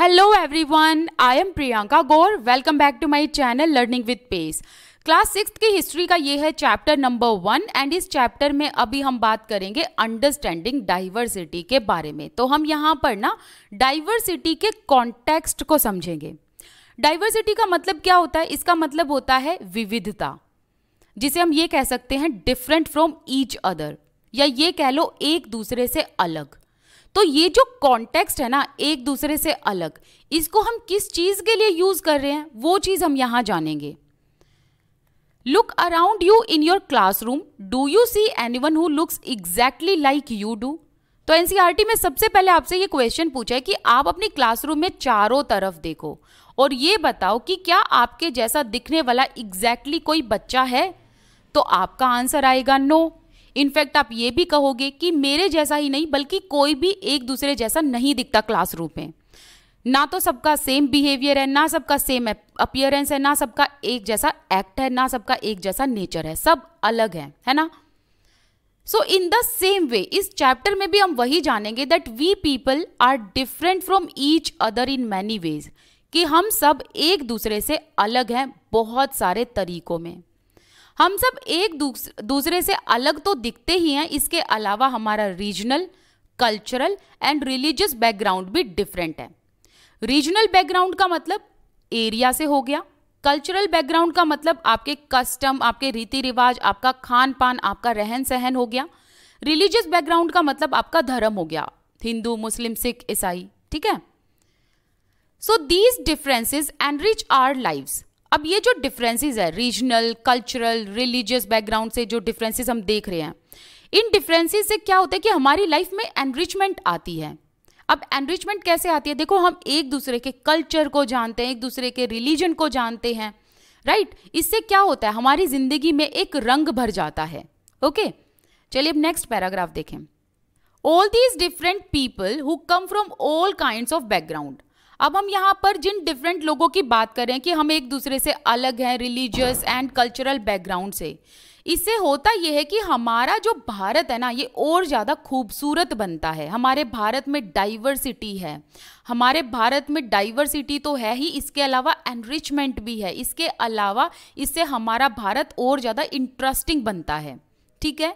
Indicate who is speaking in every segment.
Speaker 1: Hello everyone I am Priyanka Gaur welcome back to my channel learning with pace class six की history का ये है chapter number one and इस chapter में अभी हम बात करेंगे अंडरस्टैंडिंग डाइवर्सिटी के बारे में तो हम यहाँ पर ना डाइवर्सिटी के कॉन्टेक्स्ट को समझेंगे डाइवर्सिटी का मतलब क्या होता है इसका मतलब होता है विविधता जिसे हम ये कह सकते हैं डिफरेंट फ्रॉम ईच अदर या ये कह लो एक दूसरे से अलग तो ये जो कॉन्टेक्स्ट है ना एक दूसरे से अलग इसको हम किस चीज़ के लिए यूज़ कर रहे हैं वो चीज़ हम यहां जानेंगे look around you in your classroom do you see any one who looks exactly like you do तो एनसीआरटी e में सबसे पहले आपसे ये क्वेश्चन पूछा है कि आप अपनी क्लासरूम में चारों तरफ देखो और ये बताओ कि क्या आपके जैसा दिखने वाला एग्जैक्टली exactly कोई बच्चा है तो आपका आंसर आएगा नो no. इनफैक्ट आप ये भी कहोगे कि मेरे जैसा ही नहीं बल्कि कोई भी एक दूसरे जैसा नहीं दिखता क्लासरूम में ना तो सबका सेम बिहेवियर है ना सबका सेम अपियरेंस है ना सबका एक जैसा एक्ट है ना सबका एक जैसा नेचर है सब अलग है है ना सो इन द सेम वे इस चैप्टर में भी हम वही जानेंगे that we people are different from each other in many ways कि हम सब एक दूसरे से अलग हैं बहुत सारे तरीकों में हम सब एक दूसरे से अलग तो दिखते ही हैं इसके अलावा हमारा regional cultural and religious background भी डिफरेंट है रीजनल बैकग्राउंड का मतलब एरिया से हो गया कल्चरल बैकग्राउंड का मतलब आपके कस्टम आपके रीति रिवाज आपका खान पान आपका रहन सहन हो गया रिलीजियस बैकग्राउंड का मतलब आपका धर्म हो गया हिंदू मुस्लिम सिख ईसाई ठीक है so these differences and rich our lives अब ये जो डिफरेंसेस है रीजनल कल्चरल रिलीजियस बैकग्राउंड से जो डिफरेंसेस हम देख रहे हैं इन डिफरेंसेस से क्या होता है कि हमारी लाइफ में एनरिचमेंट आती है अब एनरिचमेंट कैसे आती है देखो हम एक दूसरे के कल्चर को जानते हैं एक दूसरे के रिलीजन को जानते हैं राइट right? इससे क्या होता है हमारी जिंदगी में एक रंग भर जाता है ओके okay? चलिए अब नेक्स्ट पैराग्राफ देखें all these different people who come from all kind of background अब हम यहाँ पर जिन डिफरेंट लोगों की बात करें कि हम एक दूसरे से अलग हैं रिलीजियस एंड कल्चरल बैकग्राउंड से इससे होता यह है कि हमारा जो भारत है ना ये और ज़्यादा खूबसूरत बनता है हमारे भारत में डाइवर्सिटी है हमारे भारत में डाइवर्सिटी तो है ही इसके अलावा एनरिचमेंट भी है इसके अलावा इससे हमारा भारत और ज़्यादा इंटरेस्टिंग बनता है ठीक है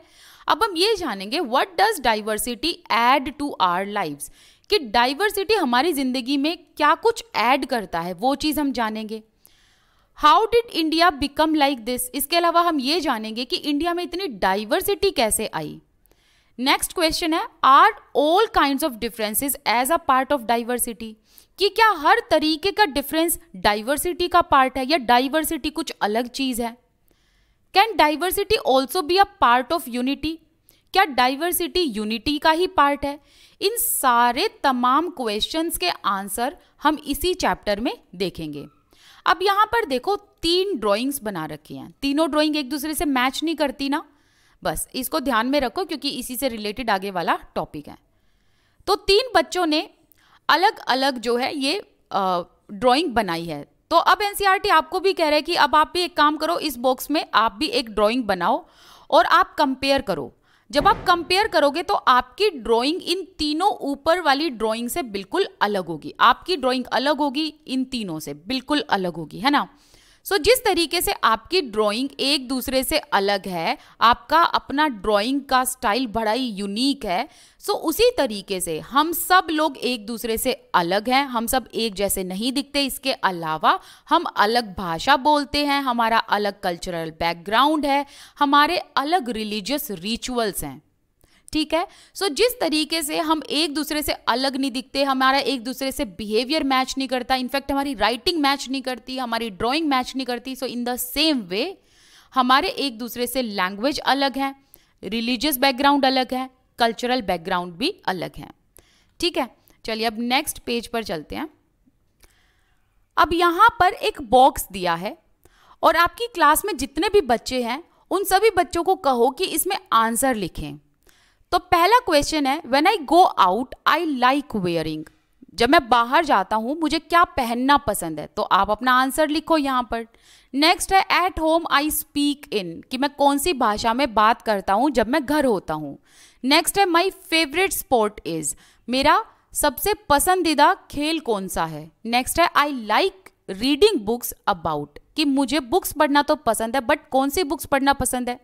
Speaker 1: अब हम ये जानेंगे what does diversity add to our lives कि डाइवर्सिटी हमारी ज़िंदगी में क्या कुछ ऐड करता है वो चीज़ हम जानेंगे how did India become like this इसके अलावा हम ये जानेंगे कि इंडिया में इतनी डाइवर्सिटी कैसे आई नेक्स्ट क्वेश्चन है are all kind of differences as a part of diversity कि क्या हर तरीके का डिफरेंस डाइवर्सिटी का पार्ट है या डाइवर्सिटी कुछ अलग चीज़ है can diversity also be a part of unity क्या डाइवर्सिटी यूनिटी का ही पार्ट है इन सारे तमाम क्वेश्चंस के आंसर हम इसी चैप्टर में देखेंगे अब यहाँ पर देखो तीन ड्राइंग्स बना रखी हैं तीनों ड्राइंग एक दूसरे से मैच नहीं करती ना बस इसको ध्यान में रखो क्योंकि इसी से रिलेटेड आगे वाला टॉपिक है तो तीन बच्चों ने अलग अलग जो है ये ड्राइंग बनाई है तो अब एनसीईआरटी e आपको भी कह रहा है कि अब आप भी एक काम करो इस बॉक्स में आप भी एक ड्राइंग बनाओ और आप कंपेयर करो जब आप कंपेयर करोगे तो आपकी ड्राइंग इन तीनों ऊपर वाली ड्राइंग से बिल्कुल अलग होगी आपकी ड्राइंग अलग होगी इन तीनों से बिल्कुल अलग होगी है ना सो so, जिस तरीके से आपकी ड्राइंग एक दूसरे से अलग है आपका अपना ड्राइंग का स्टाइल बड़ा ही यूनिक है सो so, उसी तरीके से हम सब लोग एक दूसरे से अलग हैं हम सब एक जैसे नहीं दिखते इसके अलावा हम अलग भाषा बोलते हैं हमारा अलग कल्चरल बैकग्राउंड है हमारे अलग रिलीजियस रिचुअल्स हैं ठीक है सो so, जिस तरीके से हम एक दूसरे से अलग नहीं दिखते हमारा एक दूसरे से बिहेवियर मैच नहीं करता इनफैक्ट हमारी राइटिंग मैच नहीं करती हमारी ड्राइंग मैच नहीं करती सो इन द सेम वे हमारे एक दूसरे से लैंग्वेज अलग है रिलीजियस बैकग्राउंड अलग है कल्चरल बैकग्राउंड भी अलग हैं ठीक है चलिए अब नेक्स्ट पेज पर चलते हैं अब यहां पर एक बॉक्स दिया है और आपकी क्लास में जितने भी बच्चे हैं उन सभी बच्चों को कहो कि इसमें आंसर लिखें तो पहला क्वेश्चन है when I go out I like wearing जब मैं बाहर जाता हूं मुझे क्या पहनना पसंद है तो आप अपना आंसर लिखो यहां पर नेक्स्ट है at home I speak in कि मैं कौन सी भाषा में बात करता हूं जब मैं घर होता हूं नेक्स्ट है माई फेवरेट स्पोर्ट इज मेरा सबसे पसंदीदा खेल कौन सा है नेक्स्ट है I like reading books about कि मुझे बुक्स पढ़ना तो पसंद है बट कौन सी बुक्स पढ़ना पसंद है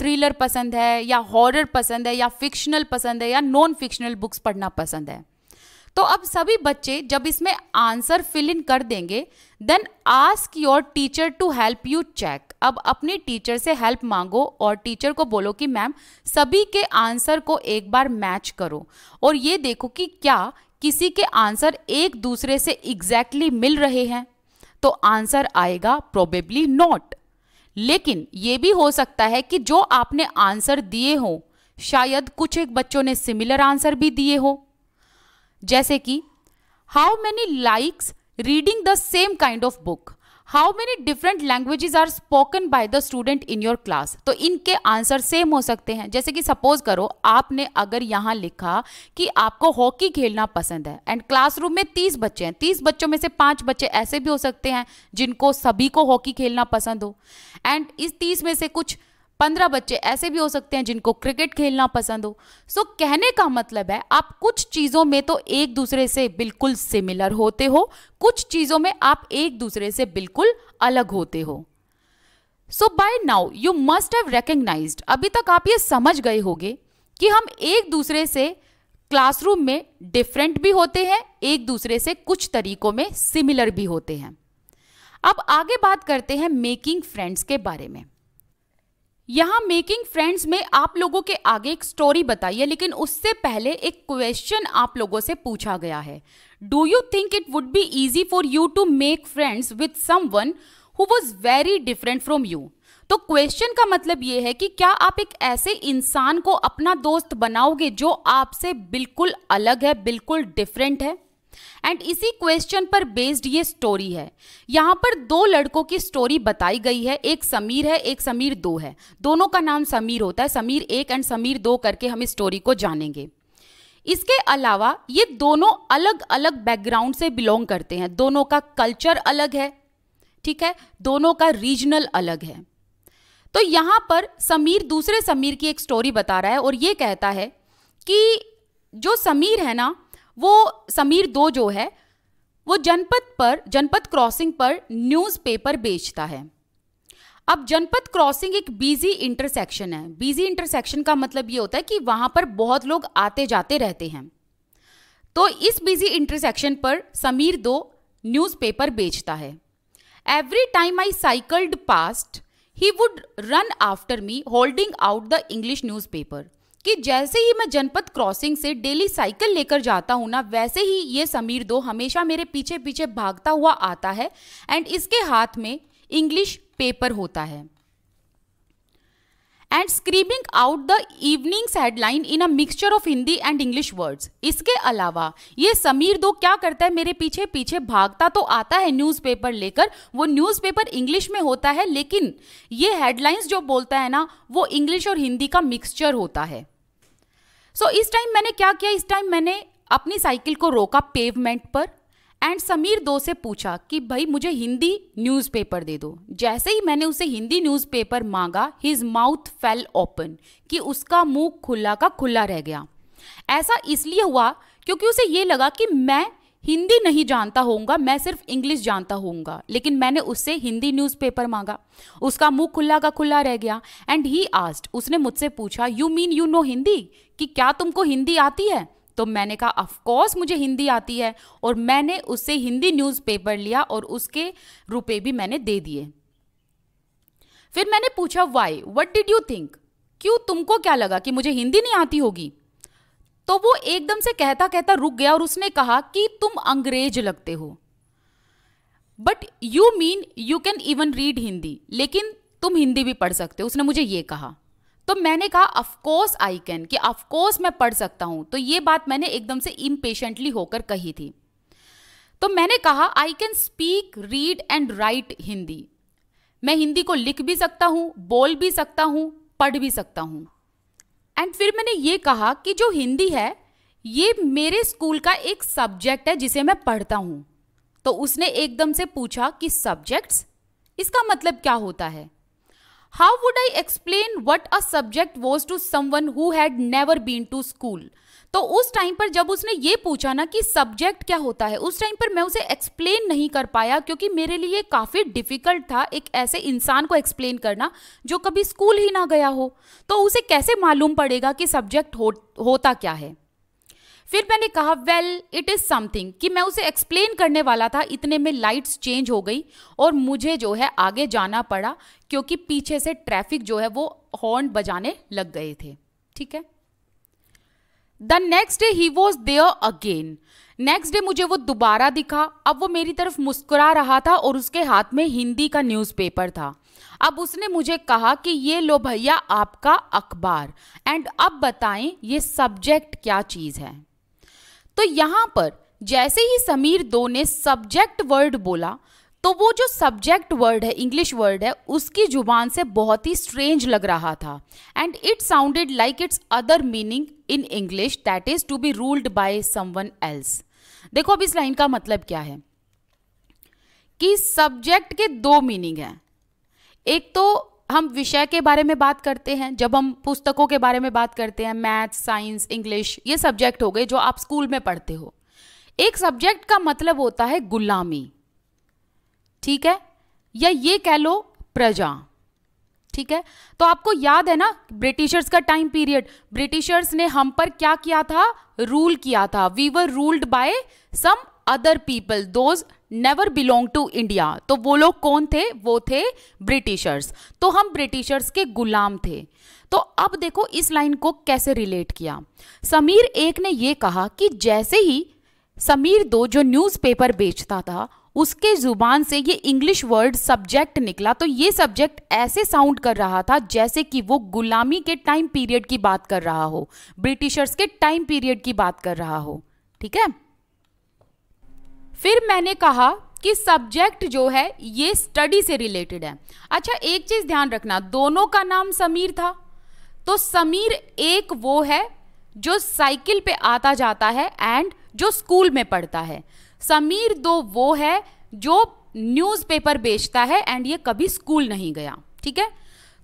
Speaker 1: थ्रिलर पसंद है या हॉरर पसंद है या फिक्शनल पसंद है या नॉन फिक्शनल बुक्स पढ़ना पसंद है तो अब सभी बच्चे जब इसमें आंसर फिल इन कर देंगे then ask your teacher to help you check अब अपने टीचर से हेल्प मांगो और टीचर को बोलो कि मैम सभी के आंसर को एक बार मैच करो और ये देखो कि क्या किसी के आंसर एक दूसरे से एग्जैक्टली exactly मिल रहे हैं तो आंसर आएगा प्रोबेबली नॉट लेकिन ये भी हो सकता है कि जो आपने आंसर दिए हो शायद कुछ एक बच्चों ने सिमिलर आंसर भी दिए हो जैसे कि how many likes reading the same kind of book how many different languages are spoken by the student in your class तो इनके आंसर सेम हो सकते हैं जैसे कि सपोज करो आपने अगर यहाँ लिखा कि आपको हॉकी खेलना पसंद है एंड क्लासरूम में तीस बच्चे हैं तीस बच्चों में से पांच बच्चे ऐसे भी हो सकते हैं जिनको सभी को हॉकी खेलना पसंद हो एंड इस तीस में से कुछ पंद्रह बच्चे ऐसे भी हो सकते हैं जिनको क्रिकेट खेलना पसंद हो सो so, कहने का मतलब है आप कुछ चीज़ों में तो एक दूसरे से बिल्कुल सिमिलर होते हो कुछ चीज़ों में आप एक दूसरे से बिल्कुल अलग होते हो so by now you must have recognise अभी तक आप ये समझ गए होगे कि हम एक दूसरे से क्लासरूम में डिफरेंट भी होते हैं एक दूसरे से कुछ तरीकों में सिमिलर भी होते हैं अब आगे बात करते हैं मेकिंग फ्रेंड्स के बारे में यहाँ मेकिंग फ्रेंड्स में आप लोगों के आगे एक स्टोरी बताई है लेकिन उससे पहले एक क्वेश्चन आप लोगों से पूछा गया है do you think it would be easy for you to make friends with one who was very different from you तो क्वेश्चन का मतलब ये है कि क्या आप एक ऐसे इंसान को अपना दोस्त बनाओगे जो आपसे बिल्कुल अलग है बिल्कुल डिफरेंट है एंड इसी क्वेश्चन पर बेस्ड ये स्टोरी है यहाँ पर दो लड़कों की स्टोरी बताई गई है एक समीर है एक समीर दो है दोनों का नाम समीर होता है समीर एक एंड समीर दो करके हम इस स्टोरी को जानेंगे इसके अलावा ये दोनों अलग अलग बैकग्राउंड से बिलोंग करते हैं दोनों का कल्चर अलग है ठीक है दोनों का रीजनल अलग है तो यहाँ पर समीर दूसरे समीर की एक स्टोरी बता रहा है और ये कहता है कि जो समीर है ना वो समीर दो जो है वो जनपद पर जनपद क्रॉसिंग पर न्यूज़पेपर बेचता है अब जनपद क्रॉसिंग एक बिजी इंटरसेक्शन है बिजी इंटरसेक्शन का मतलब ये होता है कि वहाँ पर बहुत लोग आते जाते रहते हैं तो इस बिजी इंटरसेक्शन पर समीर दो न्यूज़पेपर बेचता है every time I cycled past he would run after me holding out the English newspaper कि जैसे ही मैं जनपद क्रॉसिंग से डेली साइकिल लेकर जाता हूँ ना वैसे ही ये समीर दो हमेशा मेरे पीछे पीछे भागता हुआ आता है एंड इसके हाथ में इंग्लिश पेपर होता है and screaming out the evening's headline in a mixture of Hindi and English words इसके अलावा ये समीर दो क्या करता है मेरे पीछे पीछे भागता तो आता है न्यूज़पेपर लेकर वो न्यूज़पेपर इंग्लिश में होता है लेकिन ये हेडलाइंस जो बोलता है ना वो इंग्लिश और हिंदी का मिक्सचर होता है सो so, इस टाइम मैंने क्या किया इस टाइम मैंने अपनी साइकिल को रोका पेवमेंट पर एंड समीर दो से पूछा कि भाई मुझे हिंदी न्यूज़पेपर दे दो जैसे ही मैंने उसे हिंदी न्यूज़पेपर मांगा हिज माउथ फेल ओपन कि उसका मुंह खुला का खुला रह गया ऐसा इसलिए हुआ क्योंकि उसे ये लगा कि मैं हिंदी नहीं जानता होऊंगा मैं सिर्फ इंग्लिश जानता होऊंगा लेकिन मैंने उससे हिंदी न्यूज़पेपर मांगा उसका मुंह खुला का खुला रह गया एंड ही आस्ट उसने मुझसे पूछा you mean you know Hindi कि क्या तुमको हिंदी आती है तो मैंने कहा अफकोर्स मुझे हिंदी आती है और मैंने उससे हिंदी न्यूज़पेपर लिया और उसके रुपए भी मैंने दे दिए फिर मैंने पूछा why what did you think क्यों तुमको क्या लगा कि मुझे हिंदी नहीं आती होगी तो वो एकदम से कहता कहता रुक गया और उसने कहा कि तुम अंग्रेज लगते हो but you mean you can even read Hindi लेकिन तुम हिंदी भी पढ़ सकते हो उसने मुझे ये कहा तो मैंने कहा अफकोर्स आई कैन कि अफकोर्स मैं पढ़ सकता हूँ तो ये बात मैंने एकदम से इम्पेशेंटली होकर कही थी तो मैंने कहा I can speak read and write Hindi मैं हिंदी को लिख भी सकता हूँ बोल भी सकता हूँ पढ़ भी सकता हूँ एंड फिर मैंने ये कहा कि जो हिंदी है ये मेरे स्कूल का एक सब्जेक्ट है जिसे मैं पढ़ता हूँ तो उसने एकदम से पूछा कि सब्जेक्ट्स इसका मतलब क्या होता है how would I explain what a subject was to someone who had never been to school तो उस टाइम पर जब उसने ये पूछा ना कि सब्जेक्ट क्या होता है उस टाइम पर मैं उसे एक्सप्लेन नहीं कर पाया क्योंकि मेरे लिए काफ़ी डिफिकल्ट था एक ऐसे इंसान को एक्सप्लेन करना जो कभी स्कूल ही ना गया हो तो उसे कैसे मालूम पड़ेगा कि सब्जेक्ट हो, होता क्या है फिर मैंने कहा वेल इट इज़ समथिंग कि मैं उसे एक्सप्लेन करने वाला था इतने में लाइट्स चेंज हो गई और मुझे जो है आगे जाना पड़ा क्योंकि पीछे से ट्रैफिक जो है वो हॉर्न बजाने लग गए थे ठीक है the next day he was there again next day मुझे वो दोबारा दिखा अब वो मेरी तरफ मुस्कुरा रहा था और उसके हाथ में हिंदी का न्यूज़पेपर था अब उसने मुझे कहा कि ये लो भैया आपका अखबार एंड अब बताएं ये सब्जेक्ट क्या चीज़ है तो यहाँ पर जैसे ही समीर दो ने सब्जेक्ट वर्ड बोला तो वो जो सब्जेक्ट वर्ड है इंग्लिश वर्ड है उसकी जुबान से बहुत ही स्ट्रेंज लग रहा था and it sounded like its other meaning in English that is to be ruled by someone else देखो अब इस लाइन का मतलब क्या है कि सब्जेक्ट के दो मीनिंग हैं एक तो हम विषय के बारे में बात करते हैं जब हम पुस्तकों के बारे में बात करते हैं मैथ साइंस इंग्लिश ये सब्जेक्ट हो गए जो आप स्कूल में पढ़ते हो एक सब्जेक्ट का मतलब होता है गुलामी ठीक है या ये कह लो प्रजा ठीक है तो आपको याद है ना ब्रिटिशर्स का टाइम पीरियड ब्रिटिशर्स ने हम पर क्या किया था रूल किया था we were ruled by some other people those never belong to India तो वो लोग कौन थे वो थे ब्रिटिशर्स तो हम ब्रिटिशर्स के गुलाम थे तो अब देखो इस लाइन को कैसे रिलेट किया समीर एक ने यह कहा कि जैसे ही समीर दो जो न्यूज़पेपर बेचता था उसके ज़ुबान से ये इंग्लिश वर्ड सब्जेक्ट निकला तो ये सब्जेक्ट ऐसे साउंड कर रहा था जैसे कि वो गुलामी के टाइम पीरियड की बात कर रहा हो ब्रिटिशर्स के टाइम पीरियड की बात कर रहा हो ठीक है फिर मैंने कहा कि सब्जेक्ट जो है ये स्टडी से रिलेटेड है अच्छा एक चीज़ ध्यान रखना दोनों का नाम समीर था तो समीर एक वो है जो साइकिल पे आता जाता है एंड जो स्कूल में पढ़ता है समीर दो वो है जो न्यूज़पेपर बेचता है एंड ये कभी स्कूल नहीं गया ठीक है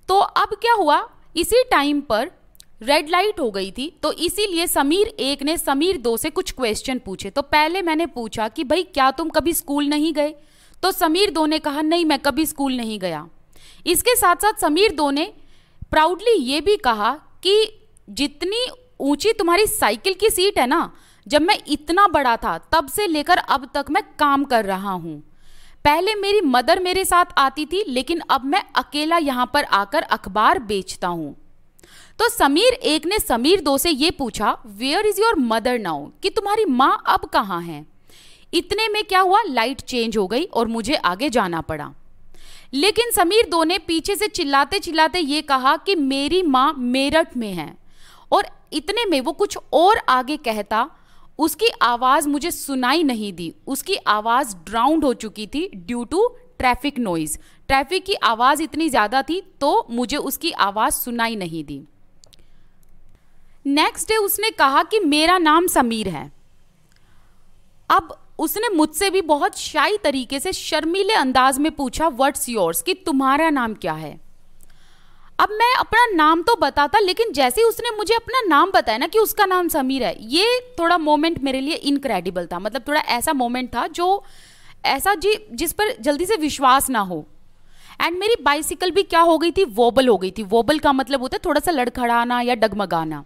Speaker 1: तो अब क्या हुआ इसी टाइम पर रेड लाइट हो गई थी तो इसीलिए समीर एक ने समीर दो से कुछ क्वेश्चन पूछे तो पहले मैंने पूछा कि भाई क्या तुम कभी स्कूल नहीं गए तो समीर दो ने कहा नहीं मैं कभी स्कूल नहीं गया इसके साथ साथ समीर दो ने प्राउडली ये भी कहा कि जितनी ऊंची तुम्हारी साइकिल की सीट है ना जब मैं इतना बड़ा था तब से लेकर अब तक मैं काम कर रहा हूँ पहले मेरी मदर मेरे साथ आती थी लेकिन अब मैं अकेला यहाँ पर आकर अखबार बेचता हूँ तो समीर एक ने समीर दो से ये पूछा where is your mother now कि तुम्हारी माँ अब कहाँ है इतने में क्या हुआ लाइट चेंज हो गई और मुझे आगे जाना पड़ा लेकिन समीर दो ने पीछे से चिल्लाते चिल्लाते ये कहा कि मेरी माँ मेरठ में है और इतने में वो कुछ और आगे कहता उसकी आवाज़ मुझे सुनाई नहीं दी उसकी आवाज़ ड्राउंड हो चुकी थी due to traffic noise traffic की आवाज़ इतनी ज़्यादा थी तो मुझे उसकी आवाज़ सुनाई नहीं दी नेक्स्ट डे उसने कहा कि मेरा नाम समीर है अब उसने मुझसे भी बहुत शाही तरीके से शर्मीले अंदाज में पूछा व्हाट्स योर्स कि तुम्हारा नाम क्या है अब मैं अपना नाम तो बताता लेकिन जैसे ही उसने मुझे अपना नाम बताया ना कि उसका नाम समीर है ये थोड़ा मोमेंट मेरे लिए इनक्रेडिबल था मतलब थोड़ा ऐसा मोमेंट था जो ऐसा जी जिस पर जल्दी से विश्वास ना हो एंड मेरी बाइसिकल भी क्या हो गई थी वोबल हो गई थी वोबल का मतलब होता है थोड़ा सा लड़खड़ाना या डगमगाना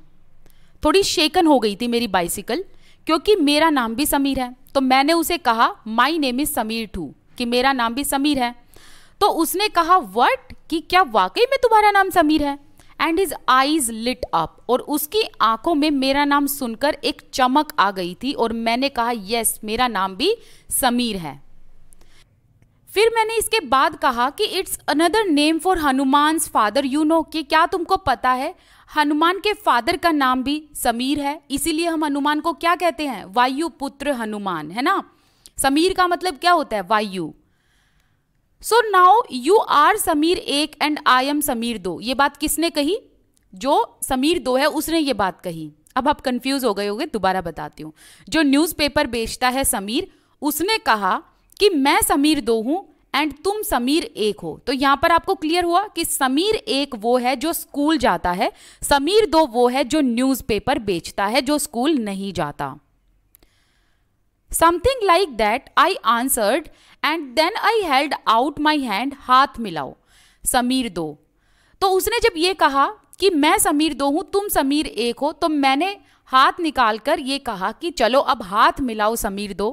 Speaker 1: थोड़ी शेकन हो गई थी मेरी बाइसिकल क्योंकि मेरा नाम भी समीर है तो मैंने उसे कहा my name is Sameer too कि मेरा नाम भी समीर है तो उसने कहा वट कि क्या वाकई में तुम्हारा नाम समीर है and his eyes lit up और उसकी आंखों में मेरा नाम सुनकर एक चमक आ गई थी और मैंने कहा यस मेरा नाम भी समीर है फिर मैंने इसके बाद कहा कि it's another name for Hanuman father you know कि क्या तुमको पता है हनुमान के फादर का नाम भी समीर है इसीलिए हम हनुमान को क्या कहते हैं वायु पुत्र हनुमान है ना समीर का मतलब क्या होता है Vayu so now you are Sameer एक एंड आई एम समीर दो ये बात किसने कही जो समीर दो है उसने ये बात कही अब आप कंफ्यूज हो गए होगे दोबारा बताती हूँ जो न्यूज़पेपर बेचता है समीर उसने कहा कि मैं समीर दो हूँ एंड तुम समीर एक हो तो यहां पर आपको क्लियर हुआ कि समीर एक वो है जो स्कूल जाता है समीर दो वो है जो न्यूज़पेपर बेचता है जो स्कूल नहीं जाता something like that I answered and then I held out my hand हाथ मिलाओ समीर दो तो उसने जब ये कहा कि मैं समीर दो हूँ तुम समीर एक हो तो मैंने हाथ निकाल कर ये कहा कि चलो अब हाथ मिलाओ समीर दो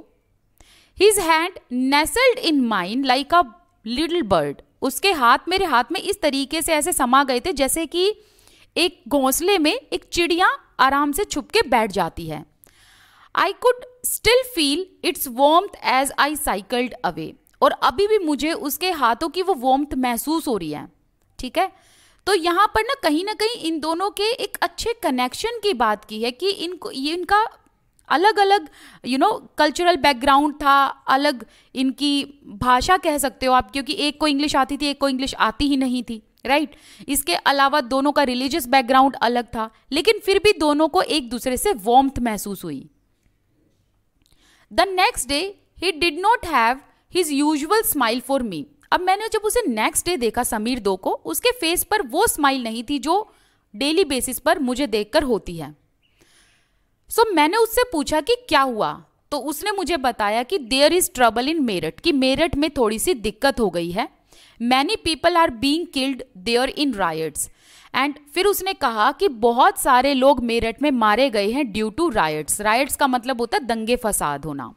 Speaker 1: his hand nestled in mind like a little bird उसके हाथ मेरे हाथ में इस तरीके से ऐसे समा गए थे जैसे कि एक घोंसले में एक चिड़िया आराम से छुप के बैठ जाती है I could still feel its warmth as I cycled away और अभी भी मुझे उसके हाथों की वो वॉम्थ महसूस हो रही है ठीक है तो यहाँ पर ना कहीं ना कहीं इन दोनों के एक अच्छे कनेक्शन की बात की है कि इनको ये इनका अलग अलग यू नो कल्चरल बैकग्राउंड था अलग इनकी भाषा कह सकते हो आप क्योंकि एक को इंग्लिश आती थी एक को इंग्लिश आती ही नहीं थी राइट right? इसके अलावा दोनों का रिलीजियस बैकग्राउंड अलग था लेकिन फिर भी दोनों को एक दूसरे से वॉम्थ महसूस हुई the next day he did not have his usual smile for me अब मैंने जब उसे नेक्स्ट डे देखा समीर दो को उसके फेस पर वो स्माइल नहीं थी जो डेली बेसिस पर मुझे देखकर होती है सो so, मैंने उससे पूछा कि क्या हुआ तो उसने मुझे बताया कि there is trouble in Meerut कि मेरठ में थोड़ी सी दिक्कत हो गई है many people are being killed there in riots and फिर उसने कहा कि बहुत सारे लोग मेरठ में मारे गए हैं ड्यू टू रायट्स रायट्स का मतलब होता है दंगे फसाद होना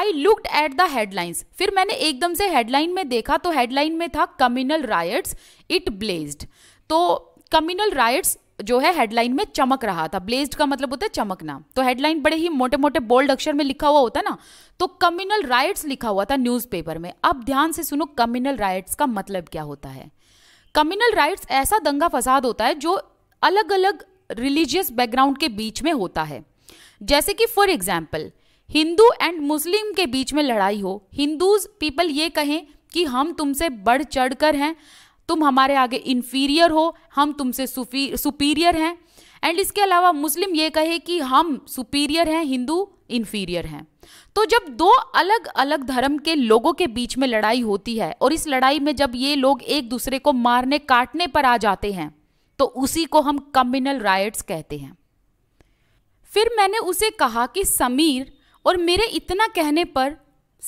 Speaker 1: I looked at the headlines फिर मैंने एकदम से हेडलाइन में देखा तो हेडलाइन में था कम्युनल रायट्स इट ब्लेज्ड तो कम्युनल रायट्स जो है हेडलाइन में चमक रहा था ब्लेज्ड का मतलब होता है चमकना तो हेडलाइन बड़े ही मोटे मोटे बोल्ड अक्षर में लिखा हुआ होता ना तो कम्युनल राइट्स लिखा हुआ था न्यूज़पेपर में अब ध्यान से सुनो कम्युनल राइट्स का मतलब क्या होता है कम्युनल राइट्स ऐसा दंगा फसाद होता है जो अलग अलग रिलीजियस बैकग्राउंड के बीच में होता है जैसे कि for example Hindu and Muslim के बीच में लड़ाई हो हिंदूज पीपल ये कहें कि हम तुमसे बढ़ चढ़ कर हैं तुम हमारे आगे इन्फीरियर हो हम तुमसे सुपीरियर हैं एंड इसके अलावा मुस्लिम ये कहे कि हम सुपीरियर हैं हिंदू इन्फीरियर हैं तो जब दो अलग अलग धर्म के लोगों के बीच में लड़ाई होती है और इस लड़ाई में जब ये लोग एक दूसरे को मारने काटने पर आ जाते हैं तो उसी को हम कम्युनल राइट्स कहते हैं फिर मैंने उसे कहा कि समीर और मेरे इतना कहने पर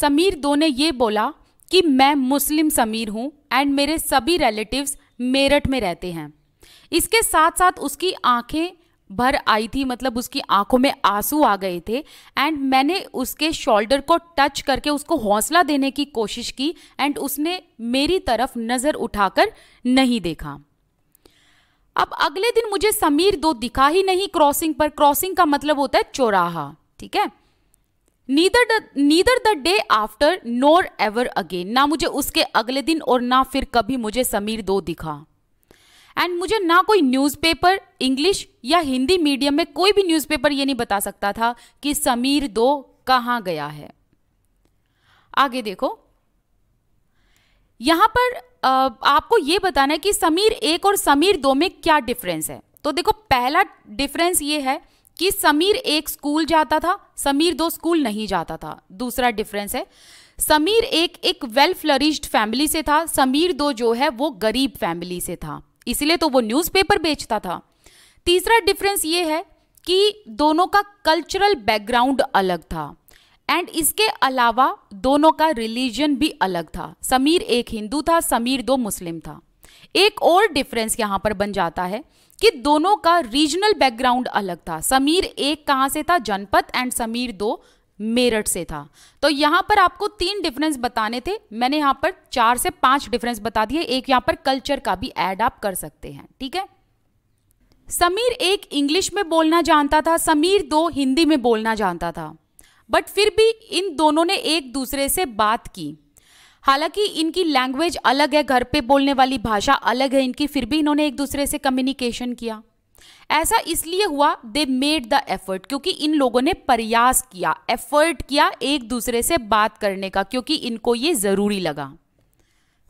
Speaker 1: समीर दो ने यह बोला कि मैं मुस्लिम समीर हूं एंड मेरे सभी रिलेटिव्स मेरठ में रहते हैं इसके साथ साथ उसकी आंखें भर आई थी मतलब उसकी आंखों में आंसू आ गए थे एंड मैंने उसके शोल्डर को टच करके उसको हौसला देने की कोशिश की एंड उसने मेरी तरफ नज़र उठाकर नहीं देखा अब अगले दिन मुझे समीर दो दिखा ही नहीं क्रॉसिंग पर क्रॉसिंग का मतलब होता है चौराहा ठीक है neither the neither the day after nor ever again ना मुझे उसके अगले दिन और ना फिर कभी मुझे समीर दो दिखा एंड मुझे ना कोई न्यूज़पेपर इंग्लिश या हिंदी मीडियम में कोई भी न्यूज़पेपर ये नहीं बता सकता था कि समीर दो कहाँ गया है आगे देखो यहाँ पर आपको ये बताना है कि समीर एक और समीर दो में क्या डिफरेंस है तो देखो पहला डिफरेंस ये है कि समीर एक स्कूल जाता था समीर दो स्कूल नहीं जाता था दूसरा डिफरेंस है समीर एक एक वेल फ्लरिश्ड फैमिली से था समीर दो जो है वो गरीब फैमिली से था इसीलिए तो वो न्यूज़पेपर बेचता था तीसरा डिफरेंस ये है कि दोनों का कल्चरल बैकग्राउंड अलग था एंड इसके अलावा दोनों का रिलीजन भी अलग था समीर एक हिंदू था समीर दो मुस्लिम था एक और डिफरेंस यहां पर बन जाता है कि दोनों का रीजनल बैकग्राउंड अलग था समीर एक कहां से था जनपद एंड समीर दो मेरठ से था तो यहाँ पर आपको तीन डिफरेंस बताने थे मैंने यहाँ पर चार से पांच डिफरेंस बता दिए एक यहाँ पर कल्चर का भी ऐड आप कर सकते हैं ठीक है समीर एक इंग्लिश में बोलना जानता था समीर दो हिंदी में बोलना जानता था बट फिर भी इन दोनों ने एक दूसरे से बात की हालांकि इनकी लैंग्वेज अलग है घर पे बोलने वाली भाषा अलग है इनकी फिर भी इन्होंने एक दूसरे से कम्युनिकेशन किया ऐसा इसलिए हुआ दे मेड द एफर्ट क्योंकि इन लोगों ने प्रयास किया एफर्ट किया एक दूसरे से बात करने का क्योंकि इनको ये ज़रूरी लगा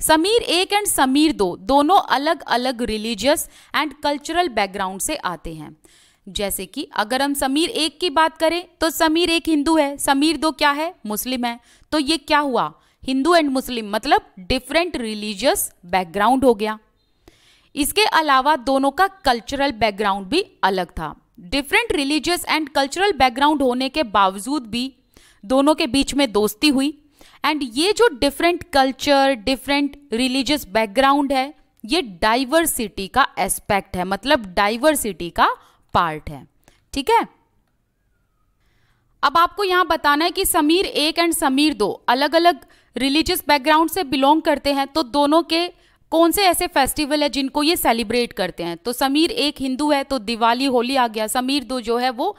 Speaker 1: समीर एक एंड समीर दो दोनों अलग अलग रिलीजियस एंड कल्चरल बैकग्राउंड से आते हैं जैसे कि अगर हम समीर एक की बात करें तो समीर एक हिंदू है समीर दो क्या है मुस्लिम है तो ये क्या हुआ हिंदू एंड मुस्लिम मतलब डिफरेंट रिलीजियस बैकग्राउंड हो गया इसके अलावा दोनों का कल्चरल बैकग्राउंड भी अलग था different religious and cultural background होने के बावजूद भी दोनों के बीच में दोस्ती हुई एंड ये जो different culture different religious background है ये डाइवर्सिटी का एस्पेक्ट है मतलब डाइवर्सिटी का पार्ट है ठीक है अब आपको यहां बताना है कि समीर एक एंड समीर दो अलग अलग रिलीजियस बैकग्राउंड से बिलोंग करते हैं तो दोनों के कौन से ऐसे फेस्टिवल है जिनको ये सेलिब्रेट करते हैं तो समीर एक हिंदू है तो दिवाली होली आ गया समीर दो जो है वो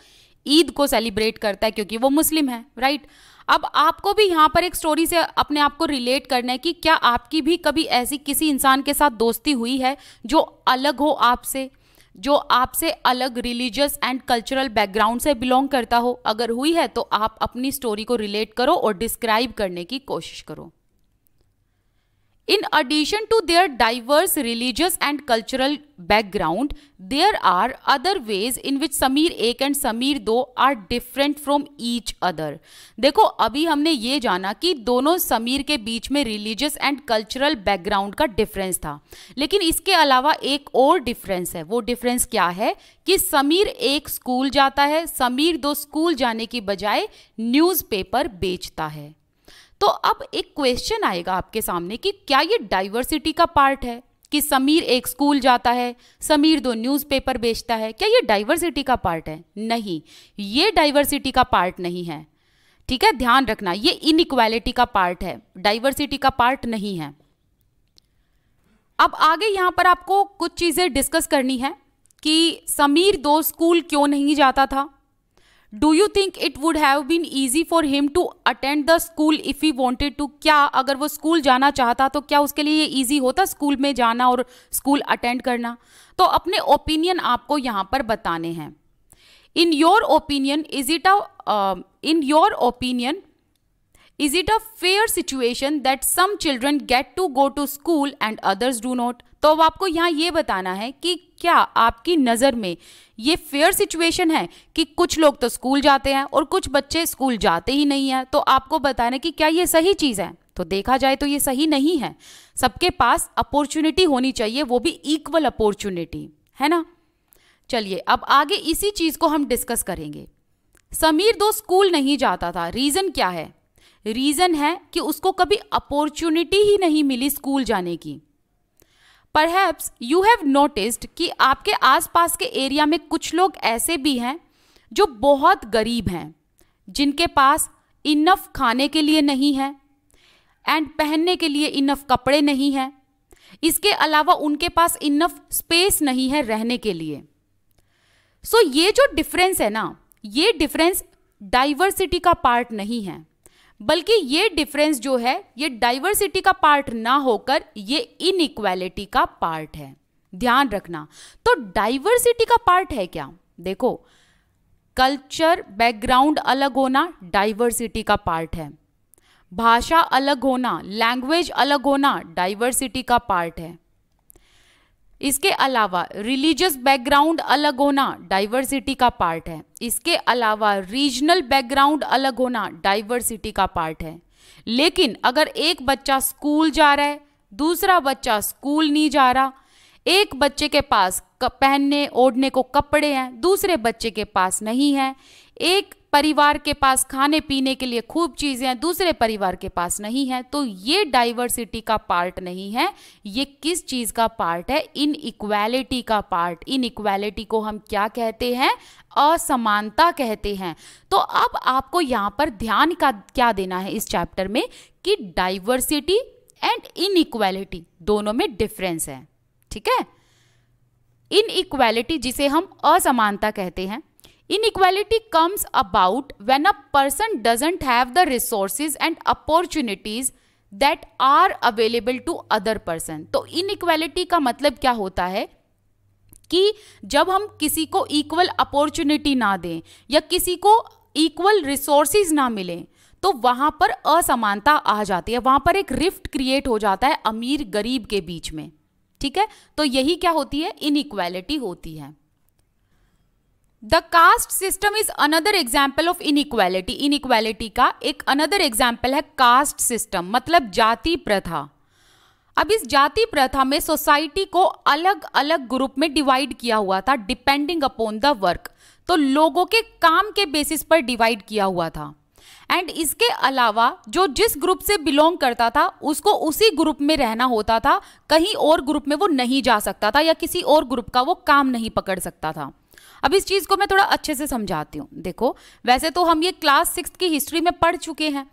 Speaker 1: ईद को सेलिब्रेट करता है क्योंकि वो मुस्लिम है राइट अब आपको भी यहाँ पर एक स्टोरी से अपने आप को रिलेट करना है कि क्या आपकी भी कभी ऐसी किसी इंसान के साथ दोस्ती हुई है जो अलग हो आपसे जो आपसे अलग रिलीजियस एंड कल्चरल बैकग्राउंड से बिलोंग करता हो अगर हुई है तो आप अपनी स्टोरी को रिलेट करो और डिस्क्राइब करने की कोशिश करो in addition to their diverse religious and cultural background there are other ways in which Sameer एक एंड समीर दो are different from each other देखो अभी हमने ये जाना कि दोनों समीर के बीच में रिलीजियस एंड कल्चरल बैकग्राउंड का डिफरेंस था लेकिन इसके अलावा एक और डिफरेंस है वो डिफरेंस क्या है कि समीर एक स्कूल जाता है समीर दो स्कूल जाने की बजाय न्यूज़पेपर बेचता है तो अब एक क्वेश्चन आएगा आपके सामने कि क्या ये डाइवर्सिटी का पार्ट है कि समीर एक स्कूल जाता है समीर दो न्यूज़पेपर बेचता है क्या ये डाइवर्सिटी का पार्ट है नहीं ये डाइवर्सिटी का पार्ट नहीं है ठीक है ध्यान रखना ये इनइक्वालिटी का पार्ट है डाइवर्सिटी का पार्ट नहीं है अब आगे यहाँ पर आपको कुछ चीज़ें डिस्कस करनी है कि समीर दो स्कूल क्यों नहीं जाता था do you think it would have been easy for him to attend the school if you wanted to क्या अगर वो स्कूल जाना चाहता तो क्या उसके लिए ये ईजी होता स्कूल में जाना और स्कूल अटेंड करना तो अपने ओपिनियन आपको यहाँ पर बताने हैं in your opinion is it a in your opinion is it a fair situation that some children get to go to school and others do not तो अब आपको यहाँ ये बताना है कि क्या आपकी नज़र में ये फेयर सिचुएशन है कि कुछ लोग तो स्कूल जाते हैं और कुछ बच्चे स्कूल जाते ही नहीं हैं तो आपको बताना कि क्या ये सही चीज़ है तो देखा जाए तो ये सही नहीं है सबके पास अपॉर्चुनिटी होनी चाहिए वो भी इक्वल अपॉर्चुनिटी है ना चलिए अब आगे इसी चीज़ को हम डिस्कस करेंगे समीर दो स्कूल नहीं जाता था रीज़न क्या है रीज़न है कि उसको कभी अपॉर्चुनिटी ही नहीं मिली स्कूल जाने की परहैप्स यू हैव नोटिस्ड कि आपके आसपास के एरिया में कुछ लोग ऐसे भी हैं जो बहुत गरीब हैं जिनके पास इनफ खाने के लिए नहीं है एंड पहनने के लिए इनफ कपड़े नहीं हैं इसके अलावा उनके पास इनफ स्पेस नहीं है रहने के लिए सो so, ये जो डिफरेंस है ना ये डिफरेंस डाइवर्सिटी का पार्ट नहीं है बल्कि ये डिफरेंस जो है ये डाइवर्सिटी का पार्ट ना होकर ये इनइक्वालिटी का पार्ट है ध्यान रखना तो डाइवर्सिटी का पार्ट है क्या देखो कल्चर बैकग्राउंड अलग होना डाइवर्सिटी का पार्ट है भाषा अलग होना लैंग्वेज अलग होना डाइवर्सिटी का पार्ट है इसके अलावा रिलीजियस बैकग्राउंड अलग होना डाइवर्सिटी का पार्ट है इसके अलावा रीजनल बैकग्राउंड अलग होना डाइवर्सिटी का पार्ट है लेकिन अगर एक बच्चा स्कूल जा रहा है दूसरा बच्चा स्कूल नहीं जा रहा एक बच्चे के पास पहनने ओढ़ने को कपड़े हैं दूसरे बच्चे के पास नहीं है एक परिवार के पास खाने पीने के लिए खूब चीज़ें हैं दूसरे परिवार के पास नहीं है तो ये डाइवर्सिटी का पार्ट नहीं है ये किस चीज़ का पार्ट है इन इक्वालिटी का पार्ट इन इक्वालिटी को हम क्या कहते हैं असमानता कहते हैं तो अब आपको यहाँ पर ध्यान का क्या देना है इस चैप्टर में कि डाइवर्सिटी एंड इनइक्वालिटी दोनों में डिफरेंस है ठीक है इनइक्वालिटी जिसे हम असमानता कहते हैं Inequality comes about when a person doesn't have the resources and opportunities that are available to other person तो इनइक्वालिटी का मतलब क्या होता है कि जब हम किसी को इक्वल अपॉर्चुनिटी ना दें या किसी को इक्वल रिसोर्सेज ना मिलें तो वहाँ पर असमानता आ जाती है वहां पर एक रिफ्ट क्रिएट हो जाता है अमीर गरीब के बीच में ठीक है तो यही क्या होती है इनइक्वालिटी होती है the caste system is another example of inequality inequality का एक अनदर एग्जाम्पल है कास्ट सिस्टम मतलब जाति प्रथा अब इस जाति प्रथा में सोसाइटी को अलग अलग ग्रुप में डिवाइड किया हुआ था डिपेंडिंग अपॉन द वर्क तो लोगों के काम के बेसिस पर डिवाइड किया हुआ था एंड इसके अलावा जो जिस ग्रुप से बिलोंग करता था उसको उसी ग्रुप में रहना होता था कहीं और ग्रुप में वो नहीं जा सकता था या किसी और ग्रुप का वो काम नहीं पकड़ सकता था अब इस चीज़ को मैं थोड़ा अच्छे से समझाती हूँ देखो वैसे तो हम ये क्लास सिक्स की हिस्ट्री में पढ़ चुके हैं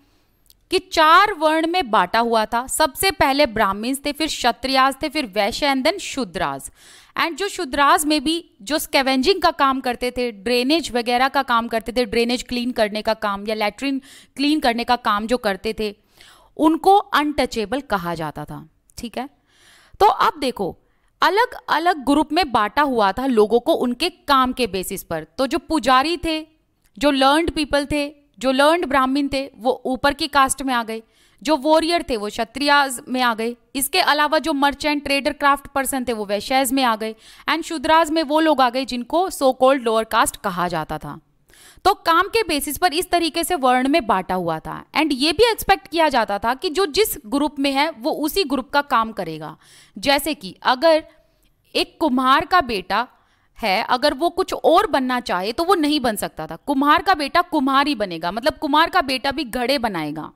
Speaker 1: कि चार वर्ण में बांटा हुआ था सबसे पहले ब्राह्मीण थे फिर क्षत्रियाज थे फिर वैश्य एंड देन शुद्राज एंड जो शुद्राज में भी जो स्केवेंजिंग का काम करते थे ड्रेनेज वगैरह का काम करते थे ड्रेनेज क्लीन करने का काम या लेटरिन क्लीन करने का काम जो करते थे उनको अनटचेबल कहा जाता था ठीक है तो अब देखो अलग अलग ग्रुप में बांटा हुआ था लोगों को उनके काम के बेसिस पर तो जो पुजारी थे जो लर्नड पीपल थे जो लर्नड ब्राह्मण थे वो ऊपर की कास्ट में आ गए जो वॉरियर थे वो क्षत्रियाज में आ गए इसके अलावा जो मर्चेंट ट्रेडर क्राफ्ट पर्सन थे वो वैश्यज में आ गए एंड शुद्राज में वो लोग आ गए जिनको सो कॉल्ड लोअर कास्ट कहा जाता था तो काम के बेसिस पर इस तरीके से वर्ण में बांटा हुआ था एंड ये भी एक्सपेक्ट किया जाता था कि जो जिस ग्रुप में है वो उसी ग्रुप का काम करेगा जैसे कि अगर एक कुम्हार का बेटा है अगर वो कुछ और बनना चाहे तो वो नहीं बन सकता था कुम्हार का बेटा कुम्हार ही बनेगा मतलब कुम्हार का बेटा भी घड़े बनाएगा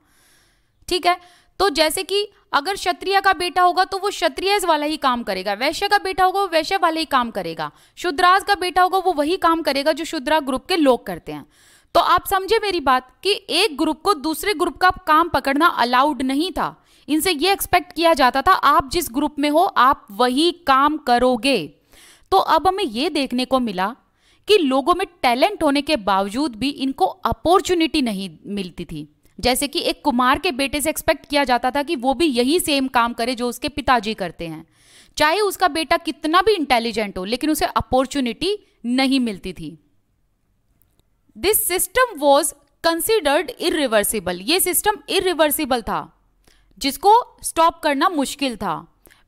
Speaker 1: ठीक है तो जैसे कि अगर क्षत्रिय का बेटा होगा तो वो क्षत्रिय वाला ही काम करेगा वैश्य का बेटा होगा वो वैश्य वाला ही काम करेगा शुद्राज का बेटा होगा वो वही काम करेगा जो शुद्रा ग्रुप के लोग करते हैं तो आप समझे मेरी बात कि एक ग्रुप को दूसरे ग्रुप का काम पकड़ना अलाउड नहीं था इनसे ये एक्सपेक्ट किया जाता था आप जिस ग्रुप में हो आप वही काम करोगे तो अब हमें ये देखने को मिला कि लोगों में टैलेंट होने के बावजूद भी इनको अपॉर्चुनिटी नहीं मिलती थी जैसे कि एक कुमार के बेटे से एक्सपेक्ट किया जाता था कि वो भी यही सेम काम करे जो उसके पिताजी करते हैं चाहे उसका बेटा कितना भी इंटेलिजेंट हो लेकिन उसे अपॉर्चुनिटी नहीं मिलती थी this system was considered reversible ये सिस्टम इरिवर्सिबल था जिसको स्टॉप करना मुश्किल था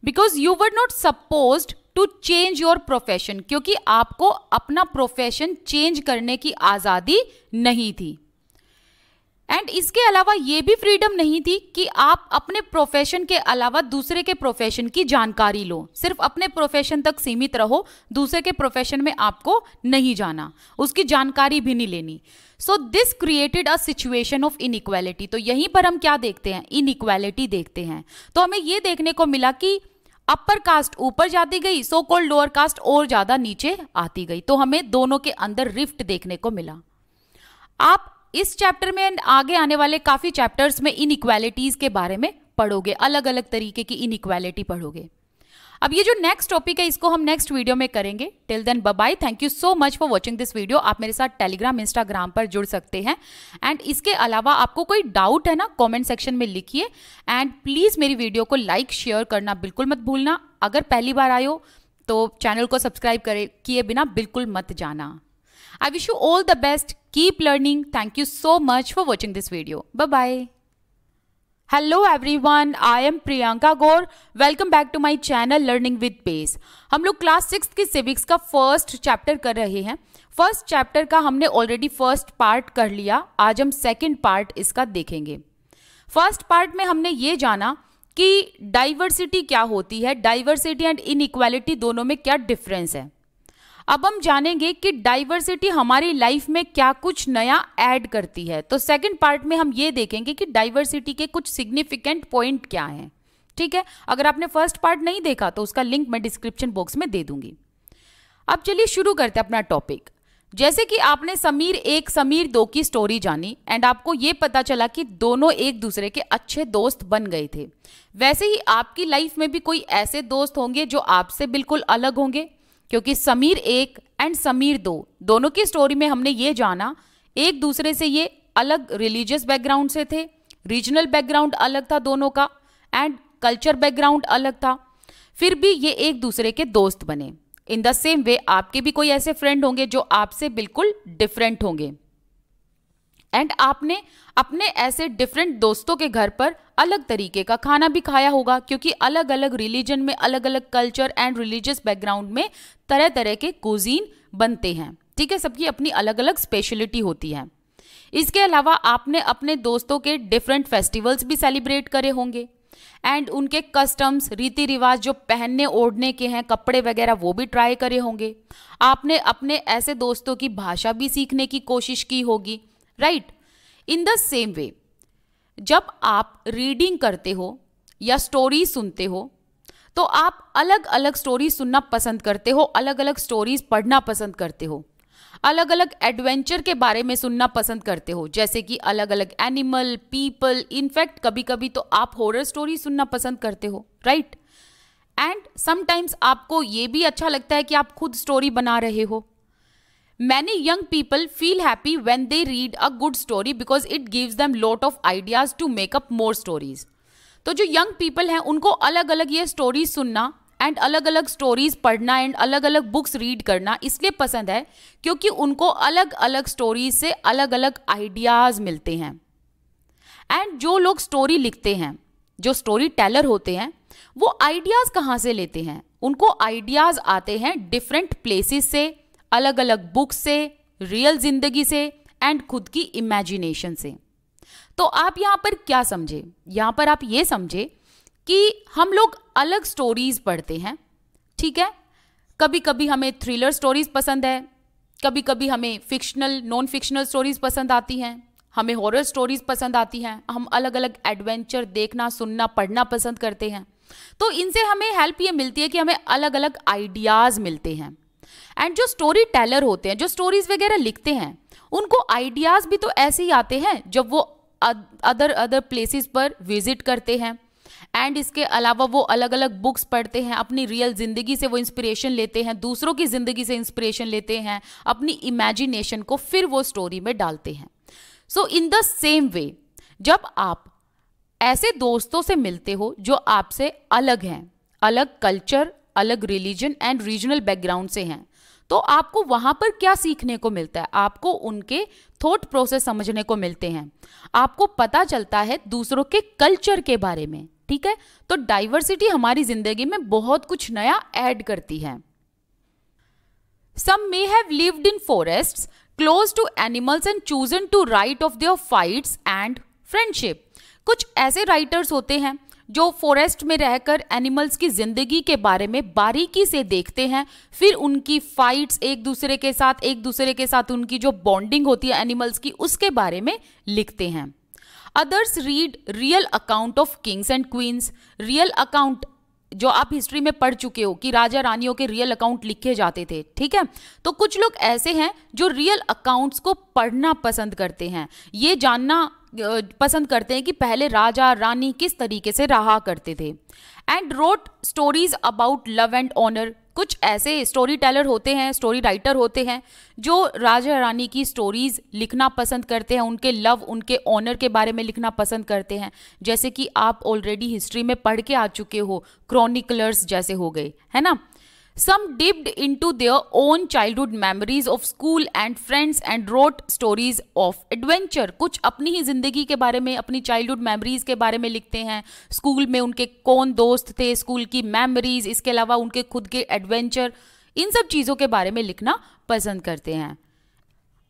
Speaker 1: because you were not suppose to change your profession क्योंकि आपको अपना प्रोफेशन चेंज करने की आज़ादी नहीं थी एंड इसके अलावा ये भी फ्रीडम नहीं थी कि आप अपने प्रोफेशन के अलावा दूसरे के प्रोफेशन की जानकारी लो सिर्फ अपने प्रोफेशन तक सीमित रहो दूसरे के प्रोफेशन में आपको नहीं जाना उसकी जानकारी भी नहीं लेनी so this created a situation of inequality तो यहीं पर हम क्या देखते हैं इनइक्वालिटी देखते हैं तो हमें ये देखने को मिला कि अपर कास्ट ऊपर जाती गई सो कॉल्ड लोअर कास्ट और ज्यादा नीचे आती गई तो हमें दोनों के अंदर रिफ्ट देखने को मिला आप इस चैप्टर में आगे आने वाले काफ़ी चैप्टर्स में इनइक्वालिटीज़ के बारे में पढ़ोगे अलग अलग तरीके की इनइक्वालिटी पढ़ोगे अब ये जो नेक्स्ट टॉपिक है इसको हम नेक्स्ट वीडियो में करेंगे till then bye thank you so much for watching this video आप मेरे साथ टेलीग्राम इंस्टाग्राम पर जुड़ सकते हैं एंड इसके अलावा आपको कोई डाउट है ना कमेंट सेक्शन में लिखिए एंड प्लीज़ मेरी वीडियो को लाइक शेयर करना बिल्कुल मत भूलना अगर पहली बार आयो तो चैनल को सब्सक्राइब करे किए बिना बिल्कुल मत जाना I wish you all the best. Keep learning. Thank you so much for watching this video. Bye-bye. Hello everyone I am Priyanka Gaur welcome back to my channel learning with pace हम लोग class six की civics का first chapter कर रहे हैं first chapter का हमने already first part कर लिया आज हम सेकंड पार्ट इसका देखेंगे फर्स्ट पार्ट में हमने ये जाना कि डाइवर्सिटी क्या होती है डाइवर्सिटी एंड इनइक्वालिटी दोनों में क्या डिफरेंस है अब हम जानेंगे कि डाइवर्सिटी हमारी लाइफ में क्या कुछ नया ऐड करती है तो सेकंड पार्ट में हम ये देखेंगे कि डाइवर्सिटी के कुछ सिग्निफिकेंट पॉइंट क्या हैं ठीक है अगर आपने फर्स्ट पार्ट नहीं देखा तो उसका लिंक मैं डिस्क्रिप्शन बॉक्स में दे दूंगी अब चलिए शुरू करते हैं अपना टॉपिक जैसे कि आपने समीर एक समीर दो की स्टोरी जानी एंड आपको ये पता चला कि दोनों एक दूसरे के अच्छे दोस्त बन गए थे वैसे ही आपकी लाइफ में भी कोई ऐसे दोस्त होंगे जो आपसे बिल्कुल अलग होंगे क्योंकि समीर एक एंड समीर दो दोनों की स्टोरी में हमने ये जाना एक दूसरे से ये अलग रिलीजियस बैकग्राउंड से थे रीजनल बैकग्राउंड अलग था दोनों का एंड कल्चर बैकग्राउंड अलग था फिर भी ये एक दूसरे के दोस्त बने इन द सेम वे आपके भी कोई ऐसे फ्रेंड होंगे जो आपसे बिल्कुल डिफरेंट होंगे एंड आपने अपने ऐसे डिफरेंट दोस्तों के घर पर अलग तरीके का खाना भी खाया होगा क्योंकि अलग अलग रिलीजन में अलग अलग कल्चर एंड रिलीजियस बैकग्राउंड में तरह तरह के कोजीन बनते हैं ठीक है सबकी अपनी अलग अलग स्पेशलिटी होती है इसके अलावा आपने अपने दोस्तों के डिफरेंट फेस्टिवल्स भी सेलिब्रेट करे होंगे एंड उनके कस्टम्स रीति रिवाज जो पहनने ओढ़ने के हैं कपड़े वगैरह वो भी ट्राई करे होंगे आपने अपने ऐसे दोस्तों की भाषा भी सीखने की कोशिश की होगी right in the same way जब आप रीडिंग करते हो या स्टोरी सुनते हो तो आप अलग अलग स्टोरी सुनना पसंद करते हो अलग अलग स्टोरीज पढ़ना पसंद करते हो अलग अलग एडवेंचर के बारे में सुनना पसंद करते हो जैसे कि अलग अलग एनिमल पीपल इनफैक्ट कभी कभी तो आप हॉरर स्टोरी सुनना पसंद करते हो राइट एंड समटाइम्स आपको ये भी अच्छा लगता है कि आप खुद स्टोरी बना रहे हो many young people feel happy when they read a good story because it gives them lot of ideas to make up more stories तो जो यंग पीपल हैं उनको अलग अलग ये स्टोरीज सुनना एंड अलग अलग स्टोरीज पढ़ना एंड अलग अलग बुक्स रीड करना इसलिए पसंद है क्योंकि उनको अलग अलग स्टोरीज से अलग अलग आइडियाज मिलते हैं एंड जो लोग स्टोरी लिखते हैं जो स्टोरी टेलर होते हैं वो आइडियाज कहाँ से लेते हैं उनको आइडियाज आते हैं डिफरेंट प्लेसेस से अलग अलग बुक से रियल जिंदगी से एंड खुद की इमेजिनेशन से तो आप यहाँ पर क्या समझे यहाँ पर आप ये समझे कि हम लोग अलग स्टोरीज पढ़ते हैं ठीक है कभी कभी हमें थ्रिलर स्टोरीज पसंद है कभी कभी हमें फिक्शनल नॉन फिक्शनल स्टोरीज पसंद आती हैं हमें हॉरर स्टोरीज पसंद आती हैं हम अलग अलग एडवेंचर देखना सुनना पढ़ना पसंद करते हैं तो इनसे हमें हेल्प ये मिलती है कि हमें अलग अलग आइडियाज़ मिलते हैं एंड जो स्टोरी टेलर होते हैं जो स्टोरीज वगैरह लिखते हैं उनको आइडियाज़ भी तो ऐसे ही आते हैं जब वो अदर अदर प्लेसेस पर विजिट करते हैं एंड इसके अलावा वो अलग अलग बुक्स पढ़ते हैं अपनी रियल ज़िंदगी से वो इंस्पिरेशन लेते हैं दूसरों की ज़िंदगी से इंस्पिरेशन लेते हैं अपनी इमेजिनेशन को फिर वो स्टोरी में डालते हैं सो इन द सेम वे जब आप ऐसे दोस्तों से मिलते हो जो आपसे अलग हैं अलग कल्चर अलग रिलीजन एंड रीजनल बैकग्राउंड से हैं तो आपको वहां पर क्या सीखने को मिलता है आपको उनके थॉट प्रोसेस समझने को मिलते हैं आपको पता चलता है दूसरों के कल्चर के बारे में ठीक है तो डाइवर्सिटी हमारी जिंदगी में बहुत कुछ नया ऐड करती है some may have lived in forest close to animals and chosen to write of their fights and friendship कुछ ऐसे राइटर्स होते हैं जो फॉरेस्ट में रहकर एनिमल्स की ज़िंदगी के बारे में बारीकी से देखते हैं फिर उनकी फाइट्स एक दूसरे के साथ एक दूसरे के साथ उनकी जो बॉन्डिंग होती है एनिमल्स की उसके बारे में लिखते हैं others read real account of kings and queens real account जो आप हिस्ट्री में पढ़ चुके हो कि राजा रानियों के रियल अकाउंट लिखे जाते थे ठीक है तो कुछ लोग ऐसे हैं जो रियल अकाउंट्स को पढ़ना पसंद करते हैं ये जानना पसंद करते हैं कि पहले राजा रानी किस तरीके से रहा करते थे and wrote stories about love and honour कुछ ऐसे स्टोरी टेलर होते हैं स्टोरी राइटर होते हैं जो राजा रानी की स्टोरीज लिखना पसंद करते हैं उनके लव उनके ऑनर के बारे में लिखना पसंद करते हैं जैसे कि आप ऑलरेडी हिस्ट्री में पढ़ के आ चुके हो क्रॉनिकलर्स जैसे हो गए है ना Some dipped into their own childhood memories of school and friends and wrote stories of adventure. कुछ अपनी ही ज़िंदगी के बारे में अपनी childhood memories के बारे में लिखते हैं School में उनके कौन दोस्त थे School की memories इसके अलावा उनके खुद के adventure, इन सब चीज़ों के बारे में लिखना पसंद करते हैं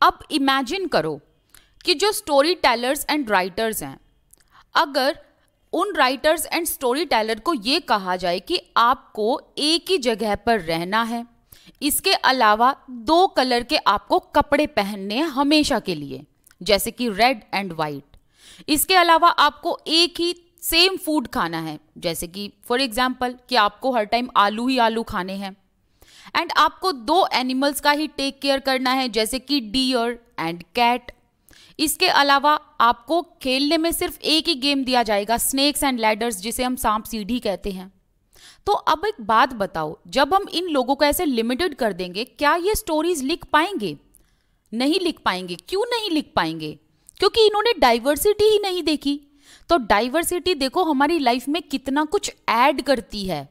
Speaker 1: अब imagine करो कि जो स्टोरी टेलर्स एंड राइटर्स हैं अगर उन राइटर्स एंड स्टोरी टेलर को ये कहा जाए कि आपको एक ही जगह पर रहना है इसके अलावा दो कलर के आपको कपड़े पहनने हैं हमेशा के लिए जैसे कि रेड एंड वाइट इसके अलावा आपको एक ही सेम फूड खाना है जैसे कि फॉर एग्जाम्पल कि आपको हर टाइम आलू ही आलू खाने हैं एंड आपको दो एनिमल्स का ही टेक केयर करना है जैसे कि डियर एंड कैट इसके अलावा आपको खेलने में सिर्फ एक ही गेम दिया जाएगा स्नेक्स एंड लैडर्स जिसे हम सांप सीढ़ी कहते हैं तो अब एक बात बताओ जब हम इन लोगों को ऐसे लिमिटेड कर देंगे क्या ये स्टोरीज लिख पाएंगे नहीं लिख पाएंगे क्यों नहीं लिख पाएंगे क्योंकि इन्होंने डाइवर्सिटी ही नहीं देखी तो डाइवर्सिटी देखो हमारी लाइफ में कितना कुछ ऐड करती है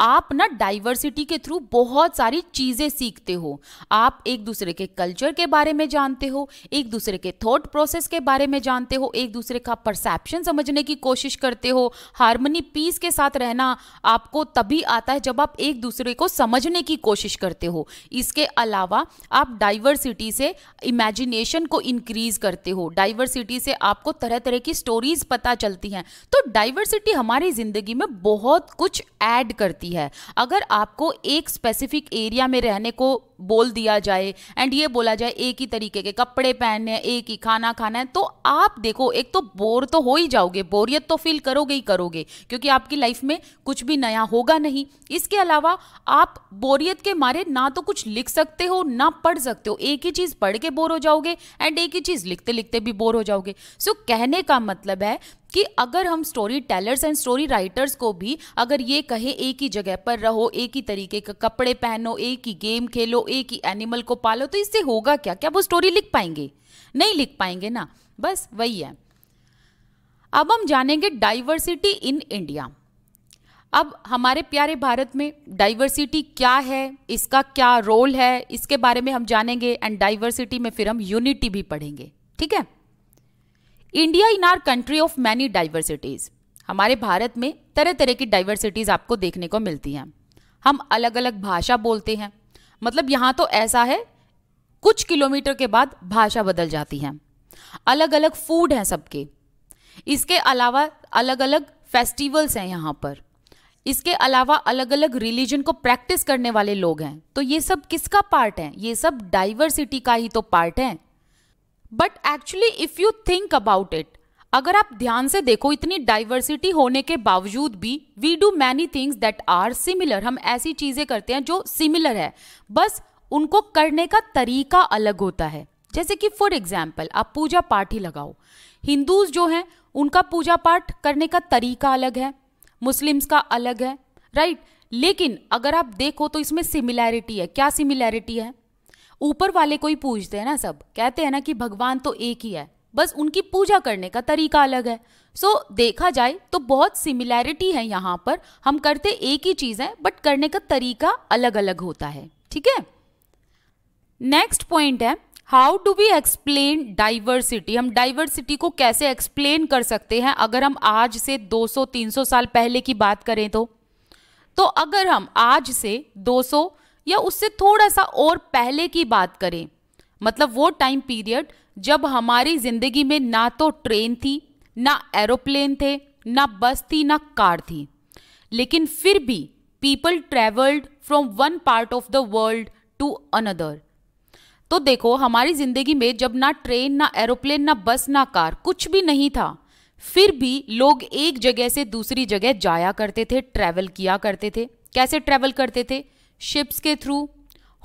Speaker 1: आप ना डाइवर्सिटी के थ्रू बहुत सारी चीज़ें सीखते हो आप एक दूसरे के कल्चर के बारे में जानते हो एक दूसरे के थॉट प्रोसेस के बारे में जानते हो एक दूसरे का परसेप्शन समझने की कोशिश करते हो हारमोनी पीस के साथ रहना आपको तभी आता है जब आप एक दूसरे को समझने की कोशिश करते हो इसके अलावा आप डाइवर्सिटी से इमेजिनेशन को इनक्रीज करते हो डाइवर्सिटी से आपको तरह तरह की स्टोरीज पता चलती हैं तो डाइवर्सिटी हमारी ज़िंदगी में बहुत कुछ ऐड करती सकती है अगर आपको एक स्पेसिफिक एरिया में रहने को बोल दिया जाए एंड ये बोला जाए एक ही तरीके के कपड़े पहनने हैं एक ही खाना खाना है तो आप देखो एक तो बोर तो हो ही जाओगे बोरियत तो फील करोगे ही करोगे क्योंकि आपकी लाइफ में कुछ भी नया होगा नहीं इसके अलावा आप बोरियत के मारे ना तो कुछ लिख सकते हो ना पढ़ सकते हो एक ही चीज़ पढ़ के बोर हो जाओगे एंड एक ही चीज़ लिखते लिखते भी बोर हो जाओगे सो so, कहने का मतलब है कि अगर हम story tellers and story writers को भी अगर ये कहें एक ही जगह पर रहो एक ही तरीके के कपड़े पहनो एक ही गेम खेलो एक ही एनिमल को पालो तो इससे होगा क्या क्या वो स्टोरी लिख पाएंगे नहीं लिख पाएंगे ना बस वही है अब हम जानेंगे डाइवर्सिटी इन इंडिया अब हमारे प्यारे भारत में डाइवर्सिटी क्या है इसका क्या रोल है इसके बारे में हम जानेंगे एंड डाइवर्सिटी में फिर हम यूनिटी भी पढ़ेंगे ठीक है India in our country of many diversities हमारे भारत में तरह तरह की डाइवर्सिटीज आपको देखने को मिलती हैं हम अलग अलग भाषा बोलते हैं मतलब यहाँ तो ऐसा है कुछ किलोमीटर के बाद भाषा बदल जाती है अलग अलग फूड हैं सबके इसके अलावा अलग अलग फेस्टिवल्स हैं यहाँ पर इसके अलावा अलग अलग रिलीजन को प्रैक्टिस करने वाले लोग हैं तो ये सब किसका पार्ट है ये सब डाइवर्सिटी का ही तो पार्ट है but actually if you think about it अगर आप ध्यान से देखो इतनी डाइवर्सिटी होने के बावजूद भी we do many things that are similar हम ऐसी चीज़ें करते हैं जो सिमिलर है बस उनको करने का तरीका अलग होता है जैसे कि फॉर एग्जाम्पल आप पूजा पाठ ही लगाओ हिंदूज जो हैं उनका पूजा पाठ करने का तरीका अलग है मुस्लिम्स का अलग है राइट right? लेकिन अगर आप देखो तो इसमें सिमिलैरिटी है क्या सिमिलैरिटी है ऊपर वाले को ही पूछते हैं ना सब कहते हैं ना कि भगवान तो एक ही है बस उनकी पूजा करने का तरीका अलग है सो so, देखा जाए तो बहुत सिमिलैरिटी है यहाँ पर हम करते एक ही चीज़ है बट करने का तरीका अलग अलग होता है ठीक है नेक्स्ट पॉइंट है how to be explain diversity हम डाइवर्सिटी को कैसे एक्सप्लेन कर सकते हैं अगर हम आज से 200-300 साल पहले की बात करें तो तो अगर हम आज से 200 या उससे थोड़ा सा और पहले की बात करें मतलब वो टाइम पीरियड जब हमारी जिंदगी में ना तो ट्रेन थी ना एरोप्लेन थे ना बस थी ना कार थी लेकिन फिर भी people travelled from one part of the world to another तो देखो हमारी जिंदगी में जब ना ट्रेन ना एरोप्लेन ना बस ना कार कुछ भी नहीं था फिर भी लोग एक जगह से दूसरी जगह जाया करते थे ट्रैवल किया करते थे कैसे ट्रैवल करते थे शिप्स के थ्रू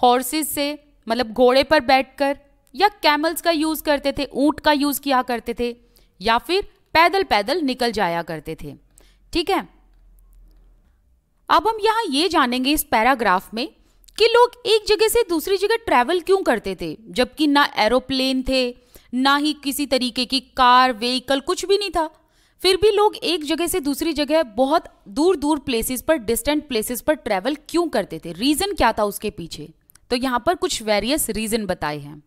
Speaker 1: हॉर्सेस से मतलब घोड़े पर बैठकर या कैमल्स का यूज करते थे ऊंट का यूज किया करते थे या फिर पैदल पैदल निकल जाया करते थे ठीक है अब हम यहां ये जानेंगे इस पैराग्राफ में कि लोग एक जगह से दूसरी जगह ट्रैवल क्यों करते थे जबकि ना एरोप्लेन थे ना ही किसी तरीके की कार व्हीकल कुछ भी नहीं था फिर भी लोग एक जगह से दूसरी जगह बहुत दूर दूर प्लेसेस पर डिस्टेंट प्लेसेस पर ट्रैवल क्यों करते थे रीज़न क्या था उसके पीछे तो यहां पर कुछ वेरियस रीज़न बताए हैं